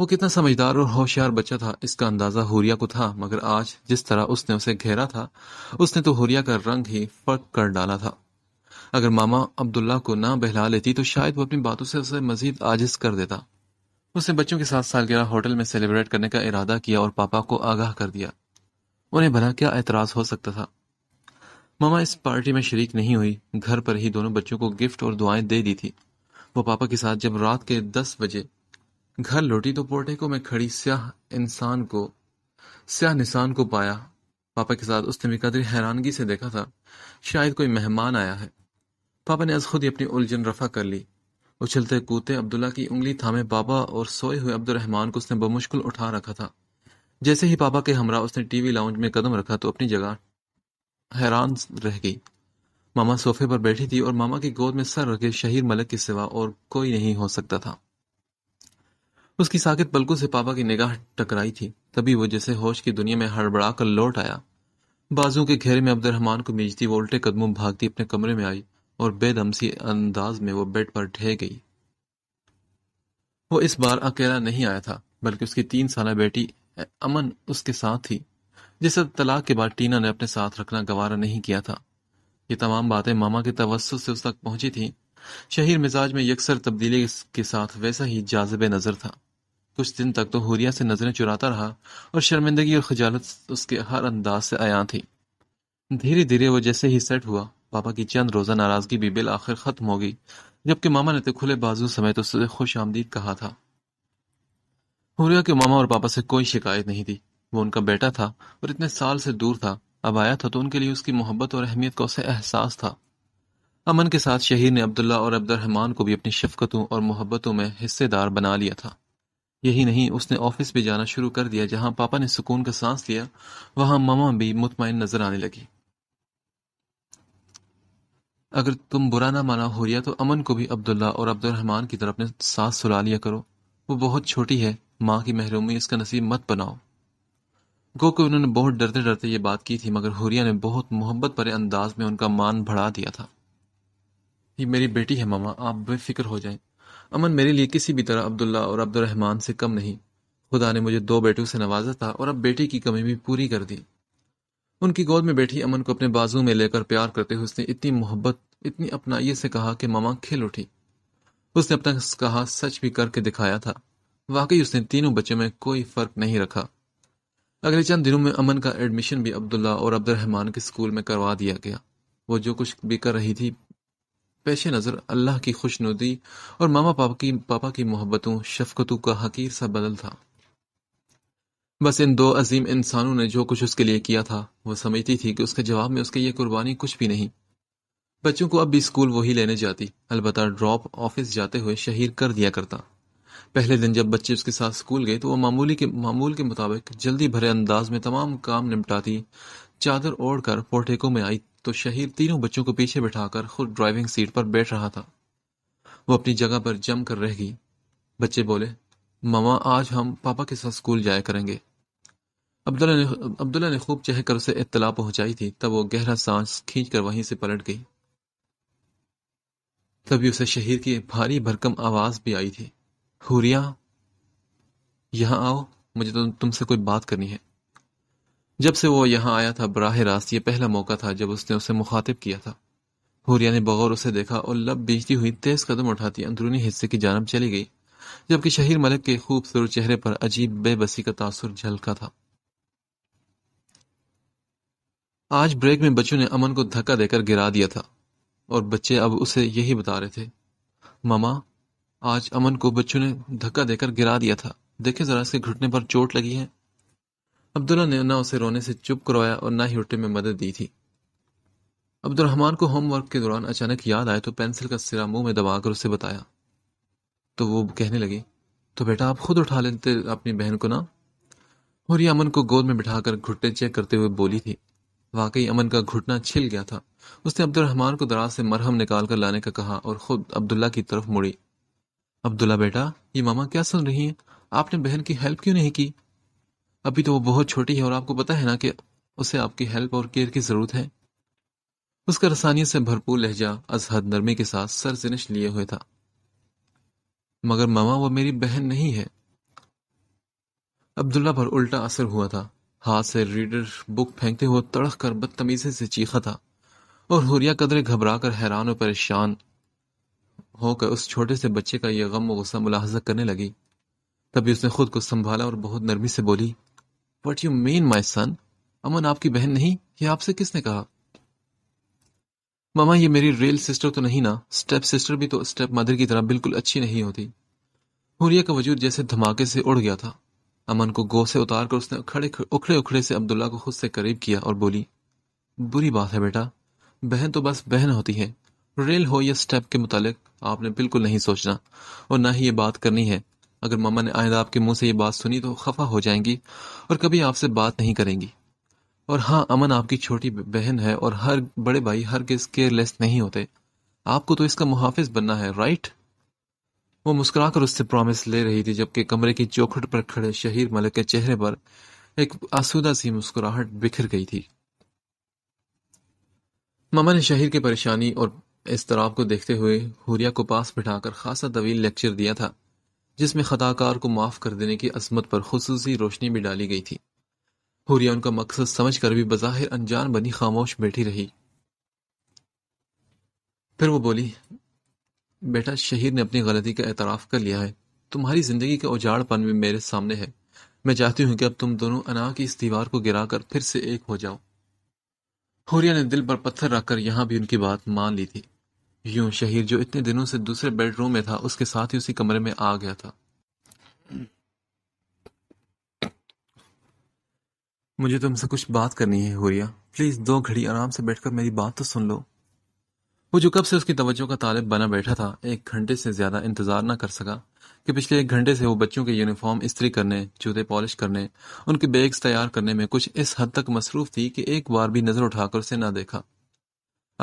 वो कितना समझदार और होशियार बच्चा था इसका अंदाजा हुरिया को था मगर आज जिस तरह उसने उसे घेरा था उसने तो हुरिया का रंग ही फर्क कर डाला था अगर मामा अब्दुल्ला को ना बहला लेती तो शायद वो अपनी बातों से उसे मजीद आजिज कर देता उसने बच्चों के साथ सालगिरह होटल में सेलिब्रेट करने का इरादा किया और पापा को आगाह कर दिया उन्हें भला क्या एतराज़ हो सकता था मामा इस पार्टी में शरीक नहीं हुई घर पर ही दोनों बच्चों को गिफ्ट और दुआएं दे दी थी वो पापा के साथ जब रात के दस बजे घर लौटी तो पोर्टेको में खड़ी स्याह इंसान को स्याह निशान को पाया पापा के साथ उसने भी कदर हैरानगी से देखा था शायद कोई मेहमान आया है पापा ने आज खुद ही अपनी उलझन रफा कर ली उछलते कूदते अब्दुल्ला की उंगली थामे बाबा और सोए हुए अब्दुलरहमान को उसने बमुश्किल उठा रखा था जैसे ही पापा के हमरा उसने टीवी लाउंज में कदम रखा तो अपनी जगह हैरान रह गई मामा सोफे पर बैठी थी और मामा की गोद में सर रखे शहीर मलक के सिवा और कोई नहीं हो सकता था उसकी साकित पलकों से पापा की निगाह टकराई थी तभी वो जैसे होश की दुनिया में हड़बड़ा कर लौट आया बाजू के घेरे में अब्दुलरहमान को मीजती वो उल्टे कदमों भागती अपने कमरे में आई और बेदमसी अंदाज में वो बेड पर ढह गई वो इस बार अकेला नहीं आया था बल्कि उसकी तीन साल बेटी अमन उसके साथ थी जिसे तलाक के बाद टीना ने अपने साथ रखना गवारा नहीं किया था ये तमाम बातें मामा के तवस्त से उस तक पहुंची थी शहीर मिजाज में यकसर तब्दीली के साथ वैसा ही जाजब नजर था कुछ दिन तक तो हुरिया से नजरें चुराता रहा और शर्मिंदगी और खजालत उसके हर अंदाज से आया थी धीरे धीरे वो जैसे ही सेट हुआ पापा की चंद रोजा नाराजगी भी बिल आखिर खत्म हो गई जबकि मामा ने तो खुले बाजू समेत तो उससे खुश आमदीद कहा था हुरिया के मामा और पापा से कोई शिकायत नहीं थी वो उनका बेटा था और इतने साल से दूर था अब आया था तो उनके लिए उसकी मोहब्बत और अहमियत का उसे एहसास था अमन के साथ शहीर ने अब्दुल्ला और अब्दुलरहमान को भी अपनी शफकतों और मोहब्बतों में हिस्सेदार बना लिया था यही नहीं उसने ऑफिस भी जाना शुरू कर दिया जहां पापा ने सुकून का सांस लिया वहां मामा भी मुतमिन नजर आने लगी अगर तुम बुरा ना माना हो रिया तो अमन को भी अब्दुल्ला और अब्दुलरहमान की तरफ अपने साथ सुला लिया करो वो बहुत छोटी है माँ की महरूमी इसका नसीब मत बनाओ गो को उन्होंने बहुत डरते डरते ये बात की थी मगर हुरिया ने बहुत मोहब्बत भरे अंदाज में उनका मान बढ़ा दिया था ये मेरी बेटी है मामा आप बेफिक्र हो जाएं अमन मेरे लिए किसी भी तरह अब्दुल्ला और अब्दुलरहमान से कम नहीं खुदा ने मुझे दो बेटों से नवाजा था और अब बेटी की कमी भी पूरी कर दी उनकी गोद में बैठी अमन को अपने बाजू में लेकर प्यार करते हुए उसने इतनी मोहब्बत इतनी अपनाइए से कहा कि मामा खिल उठी उसने अपना कहा सच भी करके दिखाया था वाकई उसने तीनों बच्चों में कोई फर्क नहीं रखा अगले चंद दिनों में अमन का एडमिशन भी अब्दुल्ला और अब्दुलरहमान के स्कूल में करवा दिया गया वो जो कुछ भी कर रही थी पेश नज़र अल्लाह की खुशनुदी और मामा पापा की पापा की मोहब्बतों शफकतों का हकीर सा बदल था बस इन दो अजीम इंसानों ने जो कुछ उसके लिए किया था वो समझती थी कि उसके जवाब में उसके ये कुर्बानी कुछ भी नहीं बच्चों को अब भी स्कूल वही लेने जाती अलबत् ड्रॉप ऑफिस जाते हुए शहीर कर दिया करता पहले दिन जब बच्चे उसके साथ स्कूल गए तो वो मामूली के मामूल के मुताबिक जल्दी भरे अंदाज में तमाम काम निपटाती चादर ओढ़ कर पोर्टेको में आई तो शहीर तीनों बच्चों को पीछे बिठाकर खुद ड्राइविंग सीट पर बैठ रहा था वो अपनी जगह पर जम कर रह गई बच्चे बोले मामा आज हम पापा के साथ स्कूल जाया करेंगे अब्दुल्ला ने अब्दुल्ला ने खूब चहकर उसे इतला पहुंचाई थी तब वो गहरा सांस खींच कर वहीं से पलट गई तभी उसे शहीर की भारी भरकम आवाज भी आई थी हुरिया यहां आओ मुझे तो तुमसे कोई बात करनी है जब से वो यहां आया था बराह रास्त यह पहला मौका था जब उसने उसे मुखातिब किया था हुरिया ने बगौर उसे देखा और लब बीजती हुई तेज कदम उठाती अंदरूनी हिस्से की जानब चली गई जबकि शहीर मलिक के खूबसूरत चेहरे पर अजीब बेबसी का तासुर झलका था आज ब्रेक में बच्चों ने अमन को धक्का देकर गिरा दिया था और बच्चे अब उसे यही बता रहे थे मामा आज अमन को बच्चों ने धक्का देकर गिरा दिया था देखे जरा इसके घुटने पर चोट लगी है अब्दुल्ला ने ना उसे रोने से चुप करवाया और ना ही उठने में मदद दी थी अब्दुलरहमान को होमवर्क के दौरान अचानक याद आया तो पेंसिल का सिरा मुंह में दबाकर उसे बताया तो वो कहने लगी तो बेटा आप खुद उठा लेते अपनी बहन को ना और ये अमन को गोद में बिठाकर घुटने चेक करते हुए बोली थी वाकई अमन का घुटना छिल गया था उसने अब्दुलरहमान को दराज से मरहम निकाल कर लाने का कहा और खुद अब्दुल्ला की तरफ मुड़ी अब्दुल्ला बेटा ये मामा क्या सुन रही हैं आपने बहन की हेल्प क्यों नहीं की अभी तो वो बहुत छोटी है और आपको पता है ना कि उसे आपकी हेल्प और केयर की जरूरत है उसका रसानी से भरपूर लहजा अजहद नरमी के साथ सरजनिश लिए हुए था मगर मामा वो मेरी बहन नहीं है अब्दुल्ला पर उल्टा असर हुआ था हाथ से रीडर बुक फेंकते हुए तड़क कर बदतमीजी से चीखा था और हुरिया कदरे घबरा कर हैरान और परेशान होकर उस छोटे से बच्चे का यह गम गुस्सा मुलाहजा करने लगी तभी उसने खुद को संभाला और बहुत नरमी से बोली what you mean my son Aman आपकी बहन नहीं ये आपसे किसने कहा मामा ये मेरी रियल सिस्टर तो नहीं ना स्टेप सिस्टर भी तो स्टेप मदर की तरह बिल्कुल अच्छी नहीं होती हुरिया का वजूद जैसे धमाके से उड़ गया था अमन को गौ से उतार कर उसने खड़े उखड़े उखड़े से अब्दुल्ला को खुद से करीब किया और बोली बुरी बात है बेटा बहन तो बस बहन होती है रेल हो या स्टेप के मुतालिक आपने बिल्कुल नहीं सोचना और ना ही ये बात करनी है अगर ममा ने आयदा आपके मुंह से ये बात सुनी तो खफा हो जाएंगी और कभी आपसे बात नहीं करेंगी और हाँ अमन आपकी छोटी बहन है और हर बड़े भाई हर किस केयरलेस नहीं होते आपको तो इसका मुहाफिज बनना है राइट वो मुस्कुरा कर उससे प्रॉमिस ले रही थी जबकि कमरे की चौखट पर खड़े शहीर मलिक के चेहरे पर एक आसूदा सी मुस्कुराहट बिखर गई थी ममा ने शहीर की परेशानी और इस तराब को देखते हुए हुरिया को पास बिठाकर खासा तवील लेक्चर दिया था जिसमें खताकार को माफ़ कर देने की अजमत पर खसूसी रोशनी भी डाली गई थी हुरिया उनका मकसद समझ कर भी बज़ाहिर अनजान बनी खामोश बैठी रही फिर वो बोली बेटा शहीर ने अपनी गलती का एतराफ़ कर लिया है तुम्हारी ज़िंदगी का उजाड़पन भी मेरे सामने है मैं चाहती हूँ कि अब तुम दोनों अना की इस दीवार को गिराकर फिर से एक हो जाओ होरिया ने दिल पर पत्थर रखकर यहाँ भी उनकी बात मान ली थी यूं शहीर जो इतने दिनों से दूसरे बेडरूम में था उसके साथ ही उसी कमरे में आ गया था मुझे तुमसे कुछ बात करनी है होरिया प्लीज दो घड़ी आराम से बैठकर मेरी बात तो सुन लो वो जो कब से उसकी तवज्जो का तालब बना बैठा था एक घंटे से ज़्यादा इंतज़ार न कर सका कि पिछले एक घंटे से वो बच्चों के यूनिफॉर्म इस्त्री करने जूते पॉलिश करने उनके बैग्स तैयार करने में कुछ इस हद तक मसरूफ थी कि एक बार भी नज़र उठाकर उसे ना देखा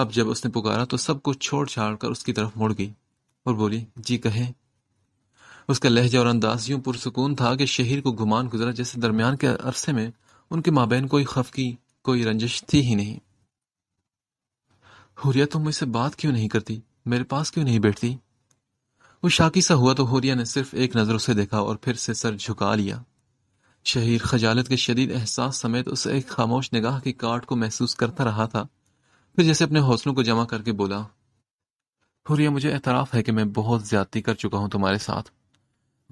अब जब उसने पुकारा तो सब कुछ छोड़ छाड़ कर उसकी तरफ मुड़ गई और बोली जी कहे उसका लहजा और अंदाज यूं पुरसकून था कि शहर को घुमान गुजरा जैसे दरमियान के अरसे में उनके माबेन कोई खफकी कोई रंजिश थी ही नहीं होरिया तुम मुझसे बात क्यों नहीं करती मेरे पास क्यों नहीं बैठती वो शाकी सा हुआ तो होरिया ने सिर्फ एक नज़र उसे देखा और फिर से सर झुका लिया शहीर खजालत के शदीद एहसास समेत उस एक खामोश निगाह की काट को महसूस करता रहा था फिर जैसे अपने हौसलों को जमा करके बोला हुरिया मुझे एतराफ़ है कि मैं बहुत ज्यादती कर चुका हूं तुम्हारे साथ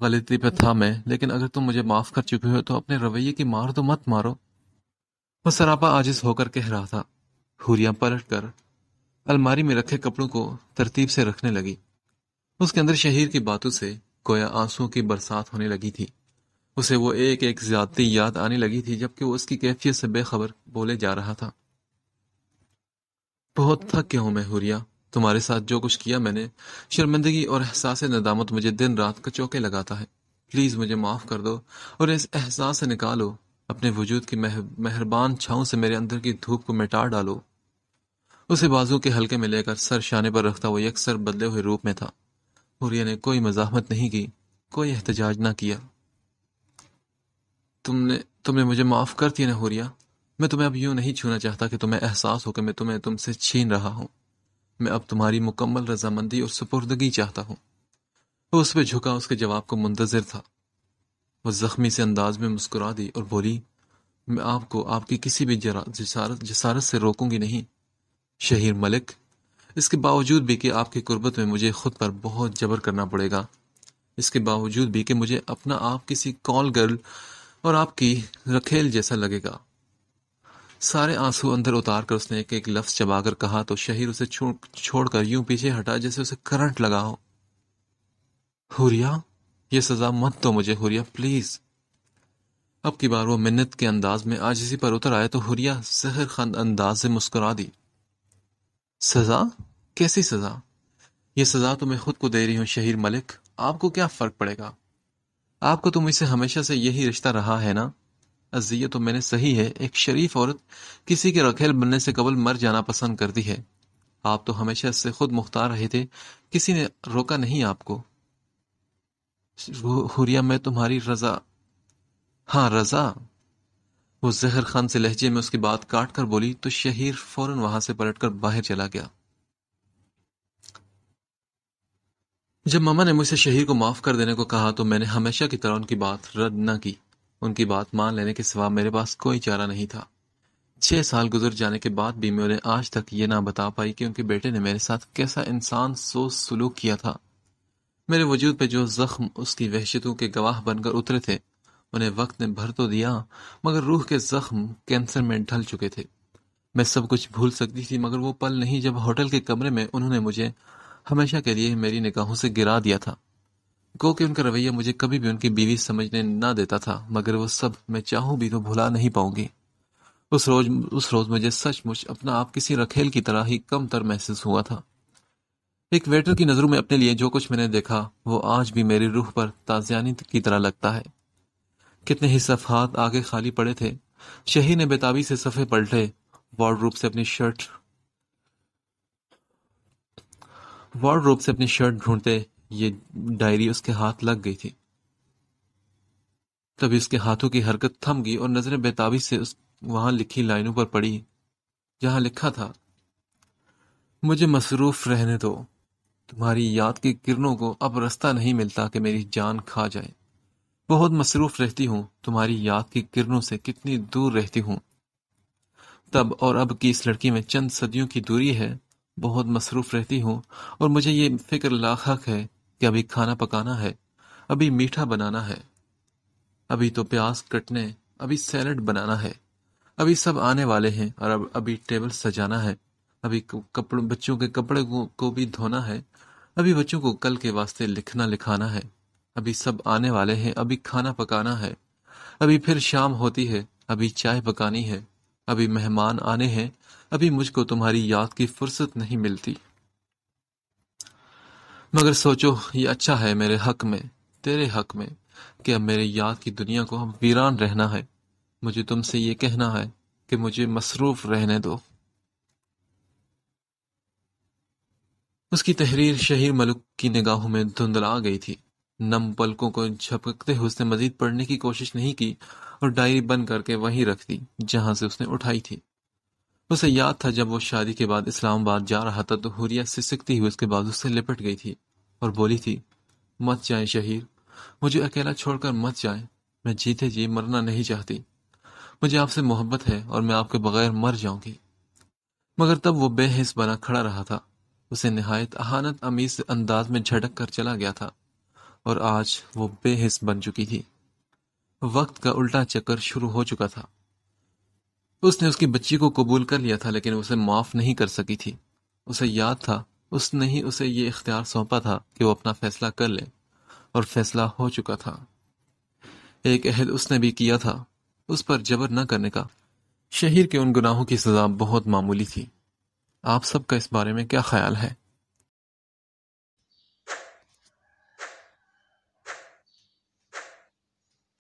गलती पे था मैं लेकिन अगर तुम मुझे माफ़ कर चुके हो तो अपने रवैये की मार तो मत मारो वह सरापा आजिज होकर कह रहा था हुरिया पलट कर अलमारी में रखे कपड़ों को तरतीब से रखने लगी उसके अंदर शहीर की बातों से गोया आंसुओं की बरसात होने लगी थी उसे वो एक एक ज्यादती याद आने लगी थी जबकि वो उसकी कैफियत से बेखबर बोले जा रहा था बहुत थक गया हूं मैं हुरिया तुम्हारे साथ जो कुछ किया मैंने शर्मिंदगी और एहसास नदामत मुझे दिन रात का चौके लगाता है प्लीज मुझे माफ कर दो और इस एहसास से निकालो अपने वजूद की मेहरबान छाओं से मेरे अंदर की धूप को मिटा डालो उसे बाजू के हल्के में लेकर सर शाने पर रखता हुआ यकसर बदले हुए रूप में था हुरिया ने कोई मजामत नहीं की कोई एहतजाज ना किया तुमने तुमने मुझे माफ़ कर दिया ना हुरिया मैं तुम्हें अब यूं नहीं छूना चाहता कि तुम्हें एहसास हो कि मैं तुम्हें तुमसे छीन रहा हूं मैं अब तुम्हारी मुकम्मल रजामंदी और सुपुर्दगी चाहता हूं वो उस पर झुका उसके जवाब को मुंतजर था वह जख्मी से अंदाज में मुस्कुरा दी और बोली मैं आपको आपकी किसी भी जसारत से रोकूंगी नहीं शहीर मलिक इसके बावजूद भी कि आपकी कुर्बत में मुझे खुद पर बहुत जबर करना पड़ेगा इसके बावजूद भी कि मुझे अपना आप किसी कॉल गर्ल और आपकी रखेल जैसा लगेगा सारे आंसू अंदर उतार कर उसने एक एक लफ्ज चबाकर कहा तो शहीर उसे छोड़ छोड़कर यूं पीछे हटा जैसे उसे करंट लगा हो हुरिया ये सजा मत दो मुझे हुरिया प्लीज अब की बार वो मिन्नत के अंदाज में आज इसी पर उतर आया तो हुरिया जहर खान अंदाज से मुस्कुरा दी सजा? कैसी सजा? ये सजा तो मैं खुद को दे रही हूं शहीर मलिक, आपको क्या फर्क पड़ेगा? आपको तो मुझसे हमेशा से यही रिश्ता रहा है ना? अजिये तो मैंने सही है, एक शरीफ औरत किसी के रखेल बनने से कबल मर जाना पसंद करती है। आप तो हमेशा इससे खुद मुख्तार रहे थे, किसी ने रोका नहीं आपको। हुरिया मैं तुम्हारी रजा हाँ रजा वो जहर खान से लहजे में उसकी बात काट कर बोली तो शहीर फौरन वहां से पलट कर बाहर चला गया जब मामा ने मुझसे शहीर को माफ कर देने को कहा तो मैंने हमेशा की तरह उनकी बात रद्द ना की उनकी बात मान लेने के सिवा मेरे पास कोई चारा नहीं था छह साल गुजर जाने के बाद भी मैं उन्हें आज तक ये ना बता पाई कि उनके बेटे ने मेरे साथ कैसा इंसान सोच सलूक किया था मेरे वजूद पे जो जख्म उसकी वहशतों के गवाह बनकर उतरे थे उन्हें वक्त ने भर तो दिया मगर रूह के जख्म कैंसर में ढल चुके थे मैं सब कुछ भूल सकती थी मगर वो पल नहीं जब होटल के कमरे में उन्होंने मुझे हमेशा के लिए मेरी निगाहों से गिरा दिया था गो के उनका रवैया मुझे कभी भी उनकी बीवी समझने ना देता था मगर वो सब मैं चाहूं भी तो भुला नहीं पाऊंगी उस रोज उस रोज मुझे सचमुच अपना आप किसी रखेल की तरह ही कम तर महसूस हुआ था एक वेटर की नज़रों में अपने लिए जो कुछ मैंने देखा वो आज भी मेरी रूह पर ताजियानी की तरह लगता है कितने ही सफ़ात आगे खाली पड़े थे शही ने बेताबी से सफ़े पलटे वार्ड रूप से अपनी शर्ट वार्ड रूप से अपनी शर्ट ढूंढते ये डायरी उसके हाथ लग गई थी तभी उसके हाथों की हरकत थम गई और नजरें बेताबी से उस वहां लिखी लाइनों पर पड़ी जहां लिखा था मुझे मसरूफ रहने दो तुम्हारी याद की किरणों को अब रास्ता नहीं मिलता कि मेरी जान खा जाए बहुत मसरूफ रहती हूँ तुम्हारी याद की किरणों से कितनी दूर रहती हूँ तब और अब की इस लड़की में चंद सदियों की दूरी है बहुत मसरूफ रहती हूँ और मुझे ये फिक्र लाखक है कि अभी खाना पकाना है अभी मीठा बनाना है अभी तो प्याज कटने अभी सैलड बनाना है अभी सब आने वाले हैं और अब अभी टेबल सजाना है अभी कपड़ों बच्चों के कपड़े को, को भी धोना है अभी बच्चों को कल के वास्ते लिखना लिखाना है अभी सब आने वाले हैं अभी खाना पकाना है अभी फिर शाम होती है अभी चाय पकानी है अभी मेहमान आने हैं अभी मुझको तुम्हारी याद की फुर्सत नहीं मिलती मगर सोचो ये अच्छा है मेरे हक में तेरे हक में कि अब मेरे याद की दुनिया को हम वीरान रहना है मुझे तुमसे ये कहना है कि मुझे मसरूफ रहने दो उसकी तहरीर शहीर मलुक की निगाहों में धुंधला गई थी नम पलकों को झपकते हुए उसने मजीद पढ़ने की कोशिश नहीं की और डायरी बंद करके वहीं रख दी जहां से उसने उठाई थी उसे याद था जब वो शादी के बाद इस्लामाबाद जा रहा था तो हुरिया सिसकती हुई उसके बाजू से लिपट गई थी और बोली थी मत जाए शहीर मुझे अकेला छोड़कर मत जाए मैं जीते जी मरना नहीं चाहती मुझे आपसे मोहब्बत है और मैं आपके बगैर मर जाऊंगी मगर तब वो बेहिस बना खड़ा रहा था उसे नहायत अहानत अमीज अंदाज में झटक कर चला गया था और आज वो बेहिस बन चुकी थी वक्त का उल्टा चक्कर शुरू हो चुका था उसने उसकी बच्ची को कबूल कर लिया था लेकिन उसे माफ नहीं कर सकी थी उसे याद था उसने ही उसे ये इख्तियार सौंपा था कि वो अपना फैसला कर ले और फैसला हो चुका था एक अहद उसने भी किया था उस पर जबर न करने का शहीर के उन गुनाहों की सजा बहुत मामूली थी आप सबका इस बारे में क्या ख्याल है